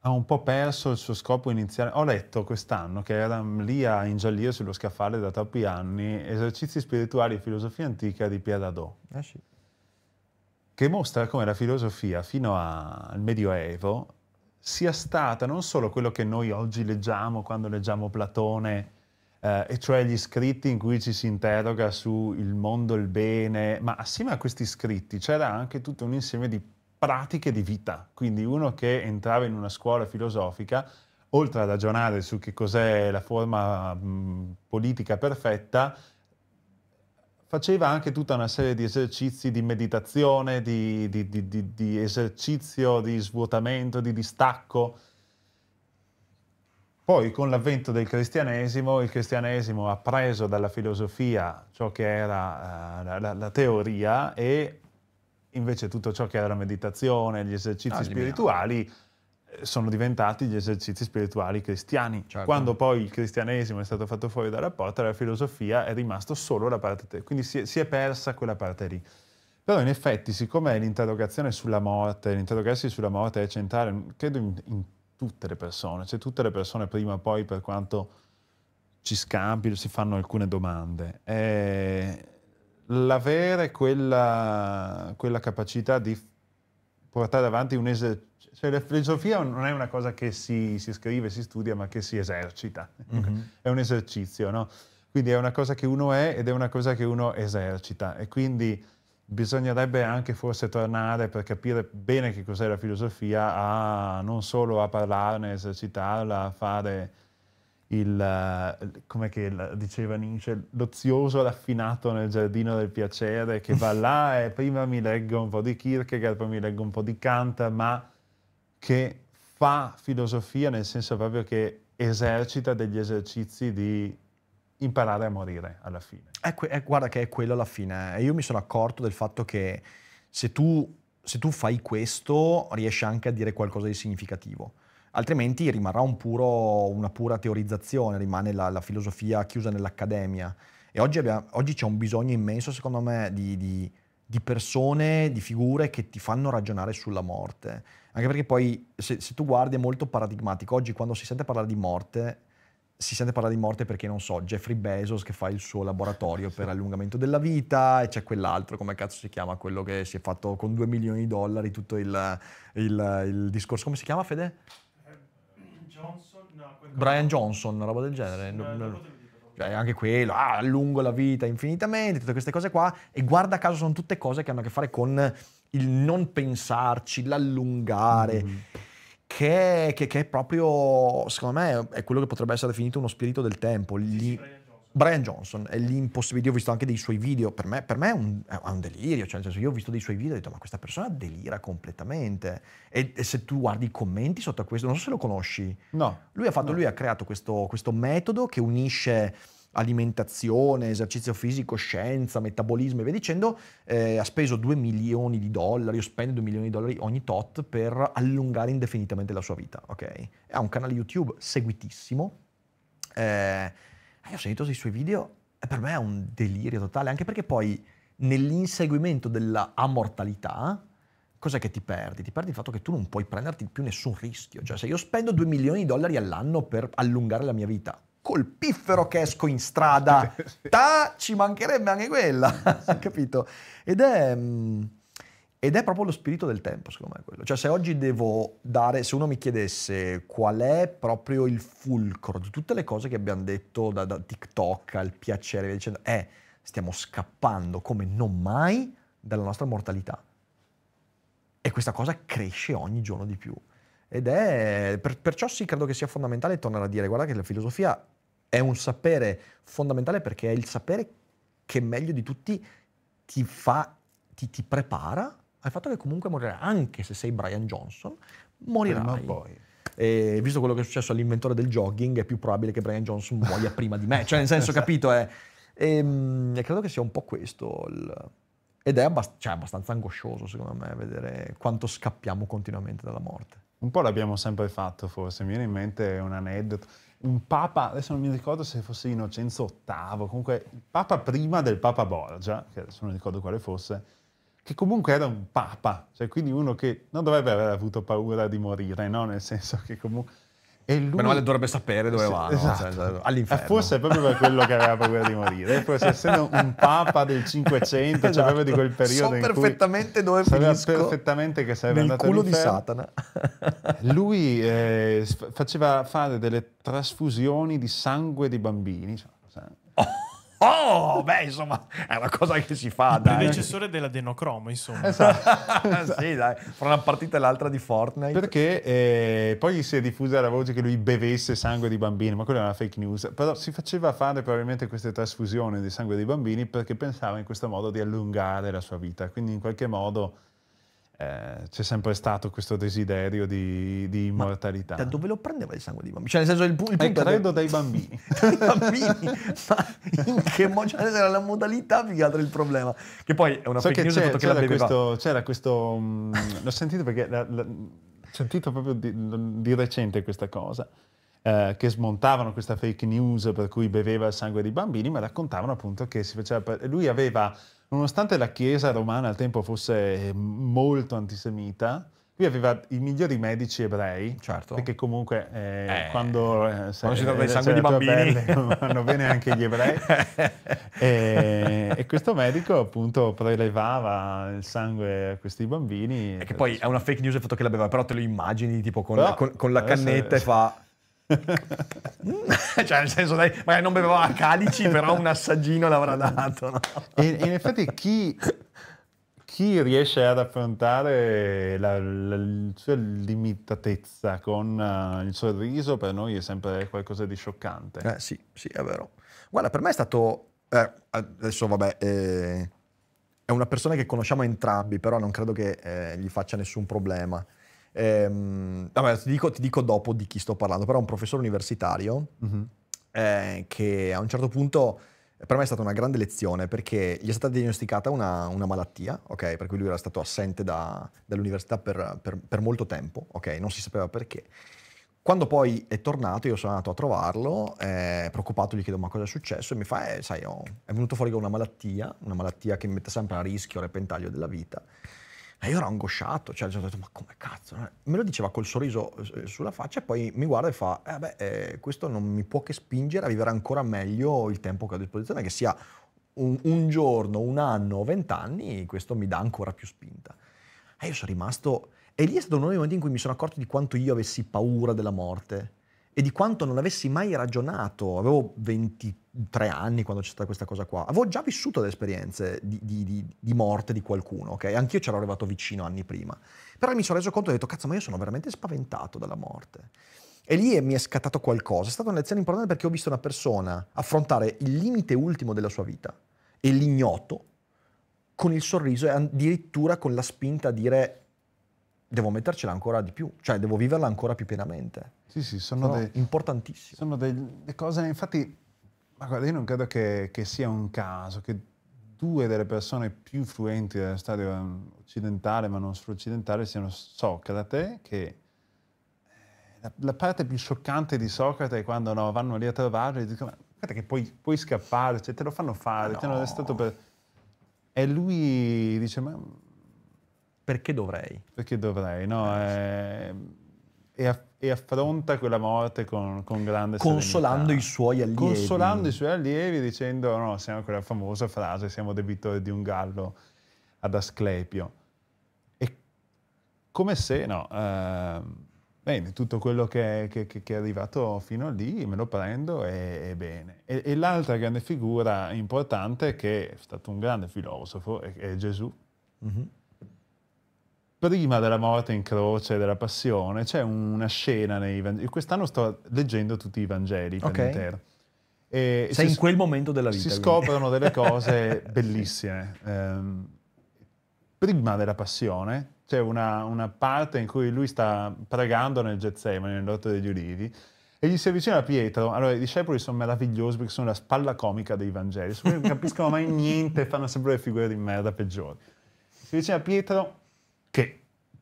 ha un po' perso il suo scopo iniziale. Ho letto quest'anno che era lì a ingiallire sullo scaffale da troppi anni esercizi spirituali e filosofia antica di Pierre Hadot. Eh sì che mostra come la filosofia fino al Medioevo sia stata non solo quello che noi oggi leggiamo quando leggiamo Platone, eh, e cioè gli scritti in cui ci si interroga sul mondo, il bene, ma assieme a questi scritti c'era anche tutto un insieme di pratiche di vita. Quindi uno che entrava in una scuola filosofica, oltre a ragionare su che cos'è la forma mh, politica perfetta, faceva anche tutta una serie di esercizi di meditazione, di, di, di, di esercizio di svuotamento, di distacco. Poi con l'avvento del cristianesimo, il cristianesimo ha preso dalla filosofia ciò che era eh, la, la, la teoria e invece tutto ciò che era la meditazione, gli esercizi ah, spirituali sono diventati gli esercizi spirituali cristiani. Certo. Quando poi il cristianesimo è stato fatto fuori dalla porta, la filosofia è rimasta solo la parte... Te- quindi si è, si è persa quella parte lì. Però in effetti, siccome l'interrogazione sulla morte, l'interrogarsi sulla morte è centrale, credo in, in, tutte le persone, cioè tutte le persone prima o poi, per quanto ci scampino, si fanno alcune domande. E l'avere quella, quella capacità di portare avanti un esercizio cioè, la filosofia non è una cosa che si, si scrive, si studia, ma che si esercita. Mm -hmm. È un esercizio, no? Quindi è una cosa che uno è ed è una cosa che uno esercita. E quindi bisognerebbe anche forse tornare per capire bene che cos'è la filosofia, a non solo a parlarne, a esercitarla, a fare il, come diceva Nietzsche, l'ozioso raffinato nel giardino del piacere che va là e prima mi leggo un po' di Kierkegaard, poi mi leggo un po' di Kant, ma che fa filosofia nel senso proprio che esercita degli esercizi di imparare a morire alla fine. È, è, guarda che è quello alla fine. Io mi sono accorto del fatto che se tu, se tu fai questo riesci anche a dire qualcosa di significativo. Altrimenti rimarrà un puro, una pura teorizzazione, rimane la, la filosofia chiusa nell'accademia. E oggi, abbiamo, oggi c'è un bisogno immenso, secondo me, di, di di persone, di figure che ti fanno ragionare sulla morte. Anche perché poi, se, se, tu guardi, è molto paradigmatico. Oggi, quando si sente parlare di morte, si sente parlare di morte perché, non so, Jeffrey Bezos che fa il suo laboratorio per allungamento della vita e c'è quell'altro, come cazzo si chiama, quello che si è fatto con 2 milioni di dollari, tutto il, il, il discorso. Come si chiama, Fede? Johnson? No, Brian Johnson, una roba del genere. No, no, cioè anche quello, ah, allungo la vita infinitamente, tutte queste cose qua, e guarda caso sono tutte cose che hanno a che fare con il non pensarci, l'allungare, mm. che, che, che, è proprio, secondo me, è quello che potrebbe essere definito uno spirito del tempo. Gli... Brian Johnson è l'impossibile. io ho visto anche dei suoi video, per me, per me è, un, è, un, delirio, cioè nel senso io ho visto dei suoi video e ho detto ma questa persona delira completamente e, e, se tu guardi i commenti sotto a questo, non so se lo conosci, no. lui ha, fatto, no. lui ha creato questo, questo metodo che unisce alimentazione, esercizio fisico, scienza, metabolismo e via dicendo, eh, ha speso 2 milioni di dollari, o spende 2 milioni di dollari ogni tot per allungare indefinitamente la sua vita, ok? Ha un canale YouTube seguitissimo. Eh, io ho sentito i suoi video e per me è un delirio totale, anche perché poi nell'inseguimento della amortalità, cos'è che ti perdi? Ti perdi il fatto che tu non puoi prenderti più nessun rischio. Cioè, se io spendo 2 milioni di dollari all'anno per allungare la mia vita, col piffero che esco in strada, ta, ci mancherebbe anche quella, capito? Ed è... Mm, ed è proprio lo spirito del tempo, secondo me, quello. Cioè, se oggi devo dare, se uno mi chiedesse qual è proprio il fulcro di tutte le cose che abbiamo detto, da, da TikTok al piacere, dicendo, eh, stiamo scappando come non mai dalla nostra mortalità. E questa cosa cresce ogni giorno di più. Ed è, per, perciò sì, credo che sia fondamentale tornare a dire, guarda che la filosofia è un sapere fondamentale perché è il sapere che meglio di tutti ti fa, ti, ti prepara al fatto che comunque morirà, anche se sei Brian Johnson, morirai. Ma poi. E visto quello che è successo all'inventore del jogging, è più probabile che Brian Johnson muoia prima di me. Cioè, nel senso, capito? È, eh. e, ehm, e, credo che sia un po' questo il... Ed è abbast- cioè, abbastanza angoscioso, secondo me, vedere quanto scappiamo continuamente dalla morte. Un po' l'abbiamo sempre fatto, forse. Mi viene in mente un aneddoto. Un papa, adesso non mi ricordo se fosse Innocenzo VIII, comunque il papa prima del papa Borgia, che adesso non ricordo quale fosse, che comunque era un papa, cioè quindi uno che non dovrebbe aver avuto paura di morire, no? Nel senso che comunque... E lui... Meno male dovrebbe sapere dove va, esatto. no? Cioè, cioè, all'inferno. Eh, forse è proprio per quello che aveva paura di morire, eh, forse essendo un papa del 500, cioè proprio di quel esatto. periodo so in perfettamente dove sapeva perfettamente che sarebbe nel andato culo di Satana. lui eh, faceva fare delle trasfusioni di sangue di bambini. Cioè, cioè oh. Oh, beh, insomma, è una cosa che si fa, Il predecessore della Denocromo, insomma. Esatto. sì, dai, fra una partita e l'altra di Fortnite. Perché eh, poi si è diffusa la voce che lui bevesse sangue di bambini, ma quella è una fake news. Però si faceva fare probabilmente queste trasfusioni di sangue dei bambini perché pensava in questo modo di allungare la sua vita. Quindi in qualche modo eh, c'è sempre stato questo desiderio di, di immortalità. Ma da dove lo prendeva il sangue dei bambini? Cioè, nel senso, il, pu- il eh, punto eh, credo dai bambini. dai bambini? Ma in che modo? Cioè, era la modalità più che altro il problema. Che poi è una so fake news c'è, c'era, questo, c'era questo... Mm, l'ho sentito perché... La, la, sentito proprio di, di recente questa cosa eh, che smontavano questa fake news per cui beveva il sangue dei bambini, ma raccontavano appunto che si faceva, lui aveva nonostante la Chiesa romana al tempo fosse eh, molto antisemita, lui aveva i migliori medici ebrei, certo. perché comunque eh, eh, quando, eh, quando si tratta eh, di sangue di bambini pelle, vanno bene anche gli ebrei, e, e, questo medico appunto prelevava il sangue a questi bambini. E che poi è una fake news il fatto che l'aveva, però te lo immagini tipo con, però, con, con la cannetta e fa... cioè nel senso dai, magari non beveva a calici però un assaggino l'avrà dato no? e, e in effetti chi, chi riesce ad affrontare la, la, la sua limitatezza con uh, il sorriso per noi è sempre qualcosa di scioccante. Eh, sì, sì, è vero. Guarda, per me è stato... Eh, adesso vabbè, eh, è una persona che conosciamo entrambi, però non credo che eh, gli faccia nessun problema. Ehm, vabbè, ti, dico, ti dico, dopo di chi sto parlando, però un professore universitario mm-hmm. eh, che a un certo punto per me è stata una grande lezione perché gli è stata diagnosticata una, una malattia, okay? Per cui lui era stato assente da, dall'università per, per, per, molto tempo, okay? Non si sapeva perché. Quando poi è tornato, io sono andato a trovarlo, eh, preoccupato, gli chiedo ma cosa è successo e mi fa, eh, sai, oh, è venuto fuori con una malattia, una malattia che mi mette sempre a rischio, a repentaglio della vita. E io ero angosciato, cioè, cioè ho detto ma come cazzo? Eh? Me lo diceva col sorriso eh, sulla faccia e poi mi guarda e fa, eh beh, eh, questo non mi può che spingere a vivere ancora meglio il tempo che ho a disposizione, che sia un, un giorno, un anno o vent'anni, questo mi dà ancora più spinta. E io sono rimasto... E lì è stato uno dei momenti in cui mi sono accorto di quanto io avessi paura della morte e di quanto non avessi mai ragionato. Avevo 23 anni quando c'è stata questa cosa qua. Avevo già vissuto delle esperienze di, di, di, di morte di qualcuno, ok? Anch'io c'ero arrivato vicino anni prima. Però mi sono reso conto e ho detto, cazzo, ma io sono veramente spaventato dalla morte. E lì mi è scattato qualcosa. È stata una lezione importante perché ho visto una persona affrontare il limite ultimo della sua vita e l'ignoto con il sorriso e addirittura con la spinta a dire devo mettercela ancora di più, cioè devo viverla ancora più pienamente. Sì, sì, sono, sono dei, importantissime. Sono delle cose, infatti, ma guarda, io non credo che, che, sia un caso che due delle persone più influenti della storia occidentale, ma non solo occidentale, siano Socrate, che eh, la, la parte più scioccante di Socrate è quando no, vanno lì a trovarlo e dicono, guarda che puoi, puoi, scappare, cioè, te lo fanno fare, no. te non è stato per... E lui dice, ma perché dovrei? Perché dovrei, no? È, è a, e affronta quella morte con, con grande consolando serenità. i suoi allievi consolando i suoi allievi dicendo no siamo quella famosa frase siamo debitori di un gallo ad Asclepio e come se no eh, bene tutto quello che, che, che, è arrivato fino a lì me lo prendo e, e bene e, e, l'altra grande figura importante che è stato un grande filosofo è, è Gesù mm-hmm prima della morte in croce, della passione, c'è una scena nei Vangeli. Quest'anno sto leggendo tutti i Vangeli per okay. intero. E Sei si, in quel momento della vita. Si quindi. scoprono delle cose bellissime. Um, prima della passione c'è una, una, parte in cui lui sta pregando nel Getsemani, nell'orto degli ulivi, e gli si avvicina a Pietro. Allora, i discepoli sono meravigliosi perché sono la spalla comica dei Vangeli, non capiscono mai niente, fanno sempre le figure di merda peggiori. Si avvicina Pietro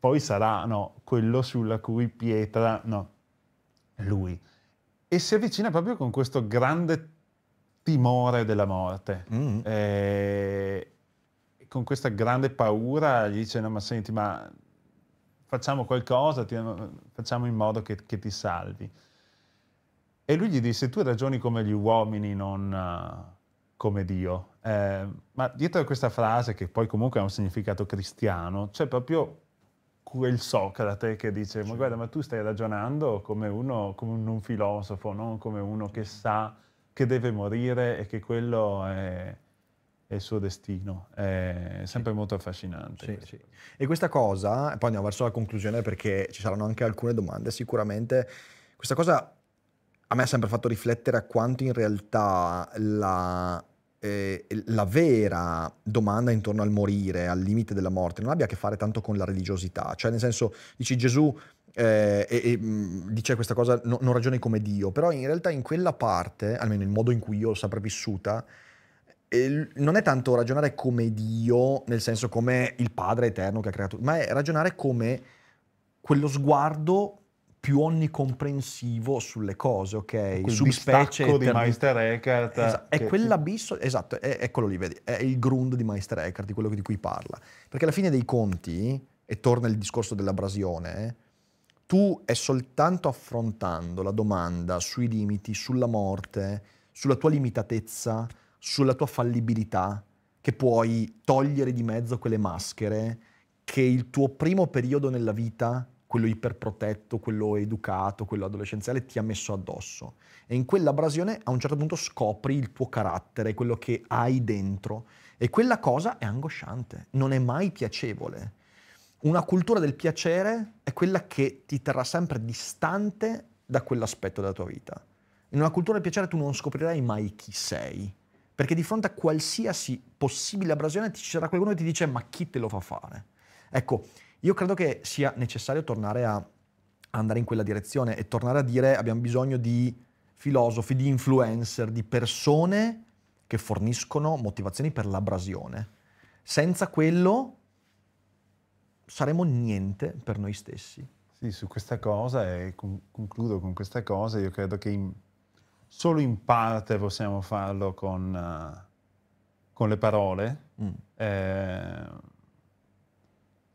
poi sarà no, quello sulla cui pietra no, lui. E si avvicina proprio con questo grande timore della morte, mm. eh, con questa grande paura, gli dice no ma senti ma facciamo qualcosa, ti, facciamo in modo che, che, ti salvi. E lui gli disse tu ragioni come gli uomini, non eh, come Dio. Eh, ma dietro a questa frase, che poi comunque ha un significato cristiano, c'è proprio quel Socrate che dice ma guarda ma tu stai ragionando come uno, come un, un filosofo, non come uno che sa che deve morire e che quello è, è il suo destino. È sempre sì. molto affascinante. Sì, sì. E questa cosa, poi andiamo verso la conclusione perché ci saranno anche alcune domande sicuramente, questa cosa a me ha sempre fatto riflettere a quanto in realtà la eh, la vera domanda intorno al morire, al limite della morte, non abbia a che fare tanto con la religiosità. Cioè, nel senso, dici Gesù eh, e, e, dice questa cosa, no, non ragioni come Dio, però in realtà in quella parte, almeno il modo in cui io l'ho sempre vissuta, eh, non è tanto ragionare come Dio, nel senso come il Padre eterno che ha creato, ma è ragionare come quello sguardo più onnicomprensivo sulle cose, ok? Subspecie di Meister Eckhart. Esa- è quell'abisso, esatto, è, eccolo lì, vedi, è il grund di Meister Eckhart, di quello di cui parla. Perché alla fine dei conti, e torna il discorso dell'abrasione, tu è soltanto affrontando la domanda sui limiti, sulla morte, sulla tua limitatezza, sulla tua fallibilità, che puoi togliere di mezzo quelle maschere che il tuo primo periodo nella vita quello iperprotetto, quello educato, quello adolescenziale ti ha messo addosso. E in quell'abrasione a un certo punto scopri il tuo carattere, quello che hai dentro. E quella cosa è angosciante, non è mai piacevole. Una cultura del piacere è quella che ti terrà sempre distante da quell'aspetto della tua vita. In una cultura del piacere tu non scoprirai mai chi sei, perché di fronte a qualsiasi possibile abrasione ci sarà qualcuno che ti dice ma chi te lo fa fare? Ecco, io credo che sia necessario tornare a andare in quella direzione e tornare a dire abbiamo bisogno di filosofi, di influencer, di persone che forniscono motivazioni per l'abrasione. Senza quello saremo niente per noi stessi. Sì, su questa cosa, e concludo con questa cosa, io credo che in, solo in parte possiamo farlo con, uh, con le parole. Mm. Eh,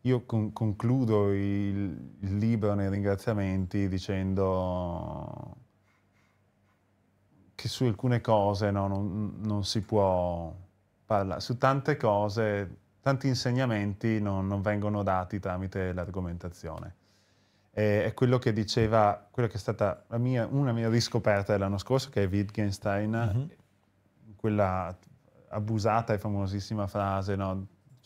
io con- concludo il, il libro nei ringraziamenti dicendo che su alcune cose no, non, non, si può parlare, su tante cose, tanti insegnamenti non, non vengono dati tramite l'argomentazione. E è quello che diceva, quella che è stata mia, una mia riscoperta dell'anno scorso, che è Wittgenstein, mm-hmm. quella abusata e famosissima frase, no?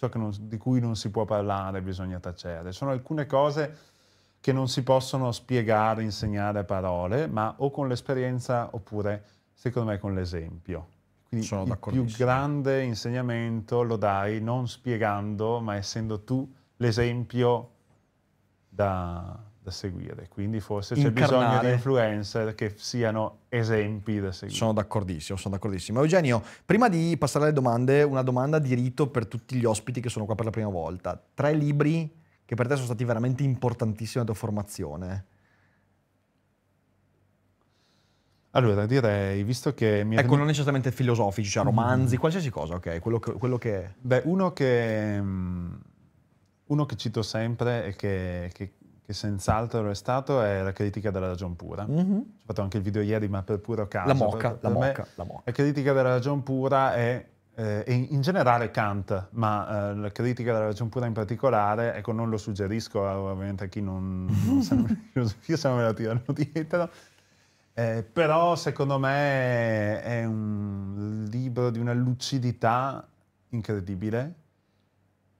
ciò non, di cui non si può parlare bisogna tacere. Sono alcune cose che non si possono spiegare, insegnare a parole, ma o con l'esperienza oppure, secondo me, con l'esempio. Quindi Sono il più grande insegnamento lo dai non spiegando, ma essendo tu l'esempio da, da seguire, quindi forse c'è Incarnare. bisogno di influencer che siano esempi da seguire. Sono d'accordissimo, sono d'accordissimo. Eugenio, prima di passare alle domande, una domanda di rito per tutti gli ospiti che sono qua per la prima volta. Tre libri che per te sono stati veramente importantissimi nella tua formazione. Allora, direi, visto che mi... Ecco, non necessariamente filosofici, cioè romanzi, mm. qualsiasi cosa, ok? Quello che, quello che... Beh, uno che... Mm, uno che cito sempre e che, che, che senz'altro è stato, è la critica della ragion pura. Mm-hmm. Ho fatto anche il video ieri, ma per puro caso. La mocca, per, per la, moca la moca. La critica della ragion pura è eh, in, generale Kant, ma eh, la critica della ragion pura in particolare, ecco, non lo suggerisco eh, ovviamente a chi non, non sa filosofia, se no me la tirano dietro. Eh, però secondo me è un libro di una lucidità incredibile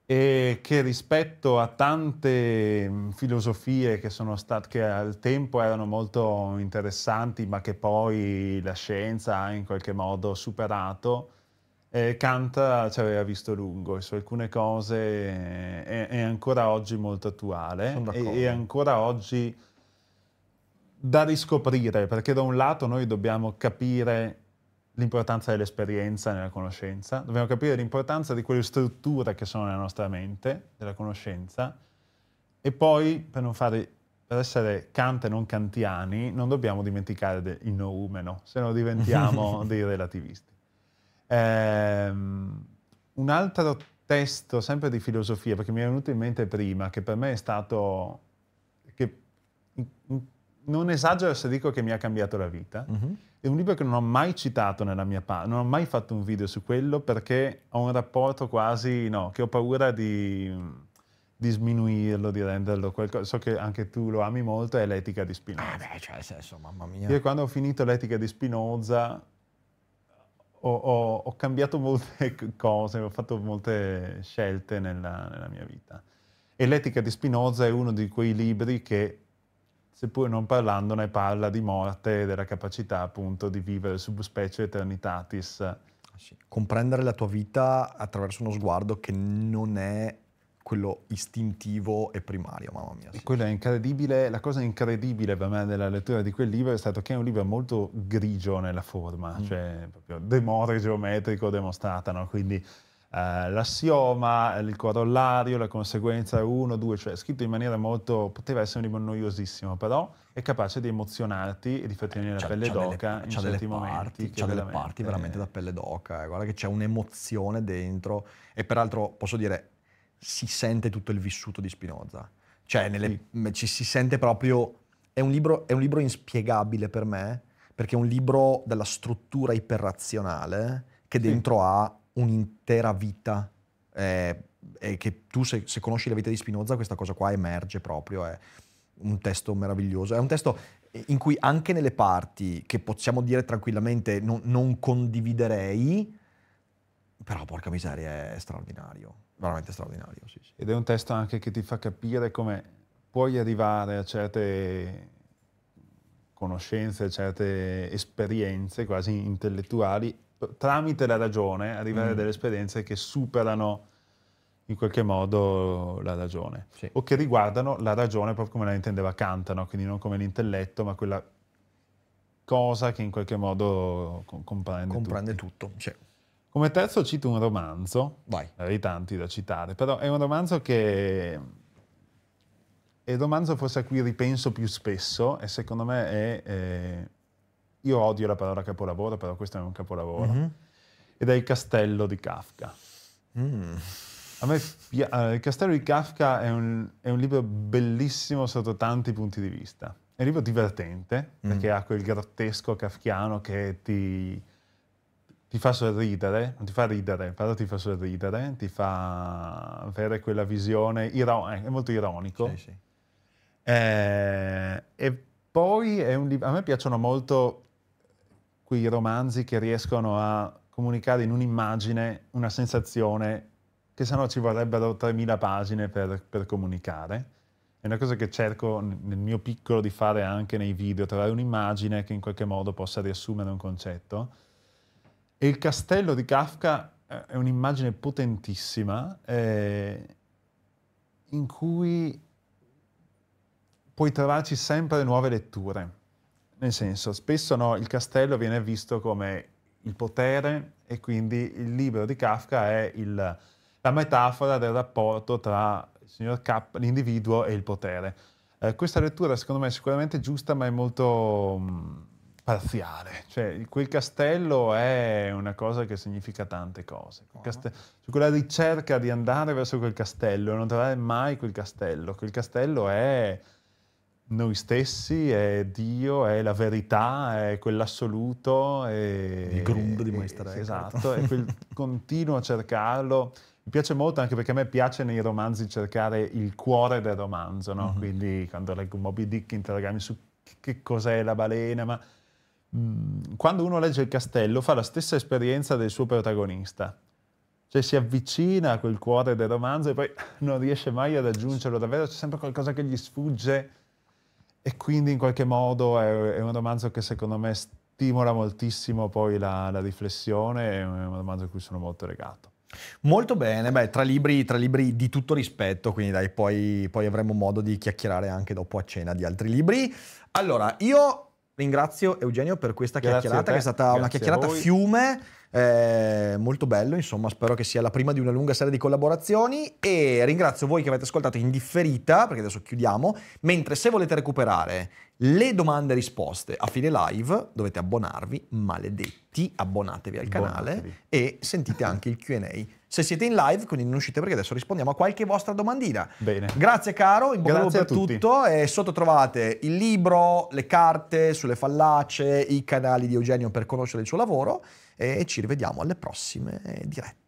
e che rispetto a tante mm, filosofie che, state, che al tempo erano molto interessanti ma che poi la scienza ha in qualche modo superato, eh, Kant eh, ci aveva visto lungo e su alcune cose eh, è, è ancora oggi molto attuale e, e ancora oggi da riscoprire perché da un lato noi dobbiamo capire l'importanza dell'esperienza nella conoscenza, dobbiamo capire l'importanza di quelle strutture che sono nella nostra mente, della conoscenza, e poi, per, fare, per essere Kant e non kantiani, non dobbiamo dimenticare de, il noumeno, se no diventiamo dei relativisti. Ehm, un altro testo, sempre di filosofia, perché mi è venuto in mente prima, che per me è stato, che in non esagero se dico che mi ha cambiato la vita. Mm -hmm. È un libro che non ho mai citato nella mia parte, non ho mai fatto un video su quello perché ho un rapporto quasi, no, che ho paura di, di sminuirlo, di renderlo qualcosa. So che anche tu lo ami molto, è l'etica di Spinoza. Ah beh, cioè, senso, mamma mia. Io quando ho finito l'etica di Spinoza ho, ho, ho, cambiato molte cose, ho fatto molte scelte nella, nella mia vita. E l'etica di Spinoza è uno di quei libri che seppur non parlandone, parla di morte e della capacità appunto di vivere subspecie eternitatis. Ah, sì. Comprendere la tua vita attraverso uno sguardo che non è quello istintivo e primario, mamma mia. Sì. Quello è incredibile, la cosa incredibile per me nella lettura di quel libro è stato che è un libro molto grigio nella forma, mm. cioè proprio demore geometrico demostrata, no? quindi eh, l'assioma, il corollario, la conseguenza 1, 2, cioè scritto in maniera molto, poteva essere un libro noiosissimo, però è capace di emozionarti e di farti venire la pelle d'oca in certi momenti. C'ha delle parti veramente da pelle d'oca, eh. guarda che c'è un'emozione dentro e peraltro posso dire si sente tutto il vissuto di Spinoza, cioè nelle, sì. ci si sente proprio, è un, libro, è un libro inspiegabile per me perché è un libro della struttura iperrazionale che dentro sì. ha un'intera vita. Eh, e che tu, se, se, conosci la vita di Spinoza, questa cosa qua emerge proprio. È un testo meraviglioso. È un testo in cui anche nelle parti che possiamo dire tranquillamente non, non condividerei, però porca miseria, è straordinario. Veramente straordinario. Sì, sì. Ed è un testo anche che ti fa capire come puoi arrivare a certe conoscenze, certe esperienze quasi intellettuali tramite la ragione arrivare mm. a delle esperienze che superano in qualche modo la ragione sì. o che riguardano la ragione proprio come la intendeva Kant, no? quindi non come l'intelletto ma quella cosa che in qualche modo comprende, comprende tutto. Sì. Come terzo cito un romanzo, Vai. avrei tanti da citare, però è un romanzo che è il romanzo forse a cui ripenso più spesso e secondo me è, è eh, io odio la parola capolavoro, però questo è un capolavoro. Mm-hmm. Ed è il castello di Kafka. Mm. A me eh, il castello di Kafka è un, è un, libro bellissimo sotto tanti punti di vista. È un libro divertente, mm. perché ha quel grottesco kafkiano che ti, ti fa sorridere, non ti fa ridere, però ti fa sorridere, ti fa avere quella visione, iro- eh, è molto ironico. Sì, sì. Eh, e poi è un libro, a me piacciono molto quei romanzi che riescono a comunicare in un'immagine una sensazione che sennò ci vorrebbero 3.000 pagine per, per comunicare. È una cosa che cerco nel mio piccolo di fare anche nei video, trovare un'immagine che in qualche modo possa riassumere un concetto. E il castello di Kafka eh, è un'immagine potentissima eh, in cui puoi trovarci sempre nuove letture. Nel senso, spesso no, il castello viene visto come il potere e quindi il libro di Kafka è il, la metafora del rapporto tra K, l'individuo e il potere. Eh, questa lettura secondo me è sicuramente giusta ma è molto mh, mm, parziale, cioè quel castello è una cosa che significa tante cose, cioè, quella ricerca di andare verso quel castello e non trovare mai quel castello, quel castello è noi stessi, è Dio, è la verità, è quell'assoluto. È, Il grund di Maestro Esatto, e quel continuo a cercarlo. Mi piace molto anche perché a me piace nei romanzi cercare il cuore del romanzo, no? mm-hmm. quindi quando leggo Moby Dick interrogami su che cos'è la balena, ma mh, mm, quando uno legge Il castello fa la stessa esperienza del suo protagonista, cioè si avvicina a quel cuore del romanzo e poi non riesce mai ad aggiungerlo, davvero, c'è sempre qualcosa che gli sfugge e quindi in qualche modo è, è, un romanzo che secondo me stimola moltissimo poi la, la riflessione, è un romanzo a cui sono molto legato. Molto bene, beh, tra libri, tra libri, di tutto rispetto, quindi dai, poi, poi avremo modo di chiacchierare anche dopo a cena di altri libri. Allora, io Ringrazio Eugenio per questa Grazie chiacchierata, che è stata Grazie una chiacchierata fiume, eh, molto bello, insomma spero che sia la prima di una lunga serie di collaborazioni e ringrazio voi che avete ascoltato in differita, perché adesso chiudiamo, mentre se volete recuperare le domande e risposte a fine live, dovete abbonarvi, maledetti, abbonatevi al canale abbonatevi. e sentite anche il Q&A. Se siete in live, quindi non uscite perché adesso rispondiamo a qualche vostra domandina. Bene. Grazie caro, in bocca per tutto e sotto trovate il libro, le carte sulle fallacie, i canali di Eugenio per conoscere il suo lavoro e ci rivediamo alle prossime dirette.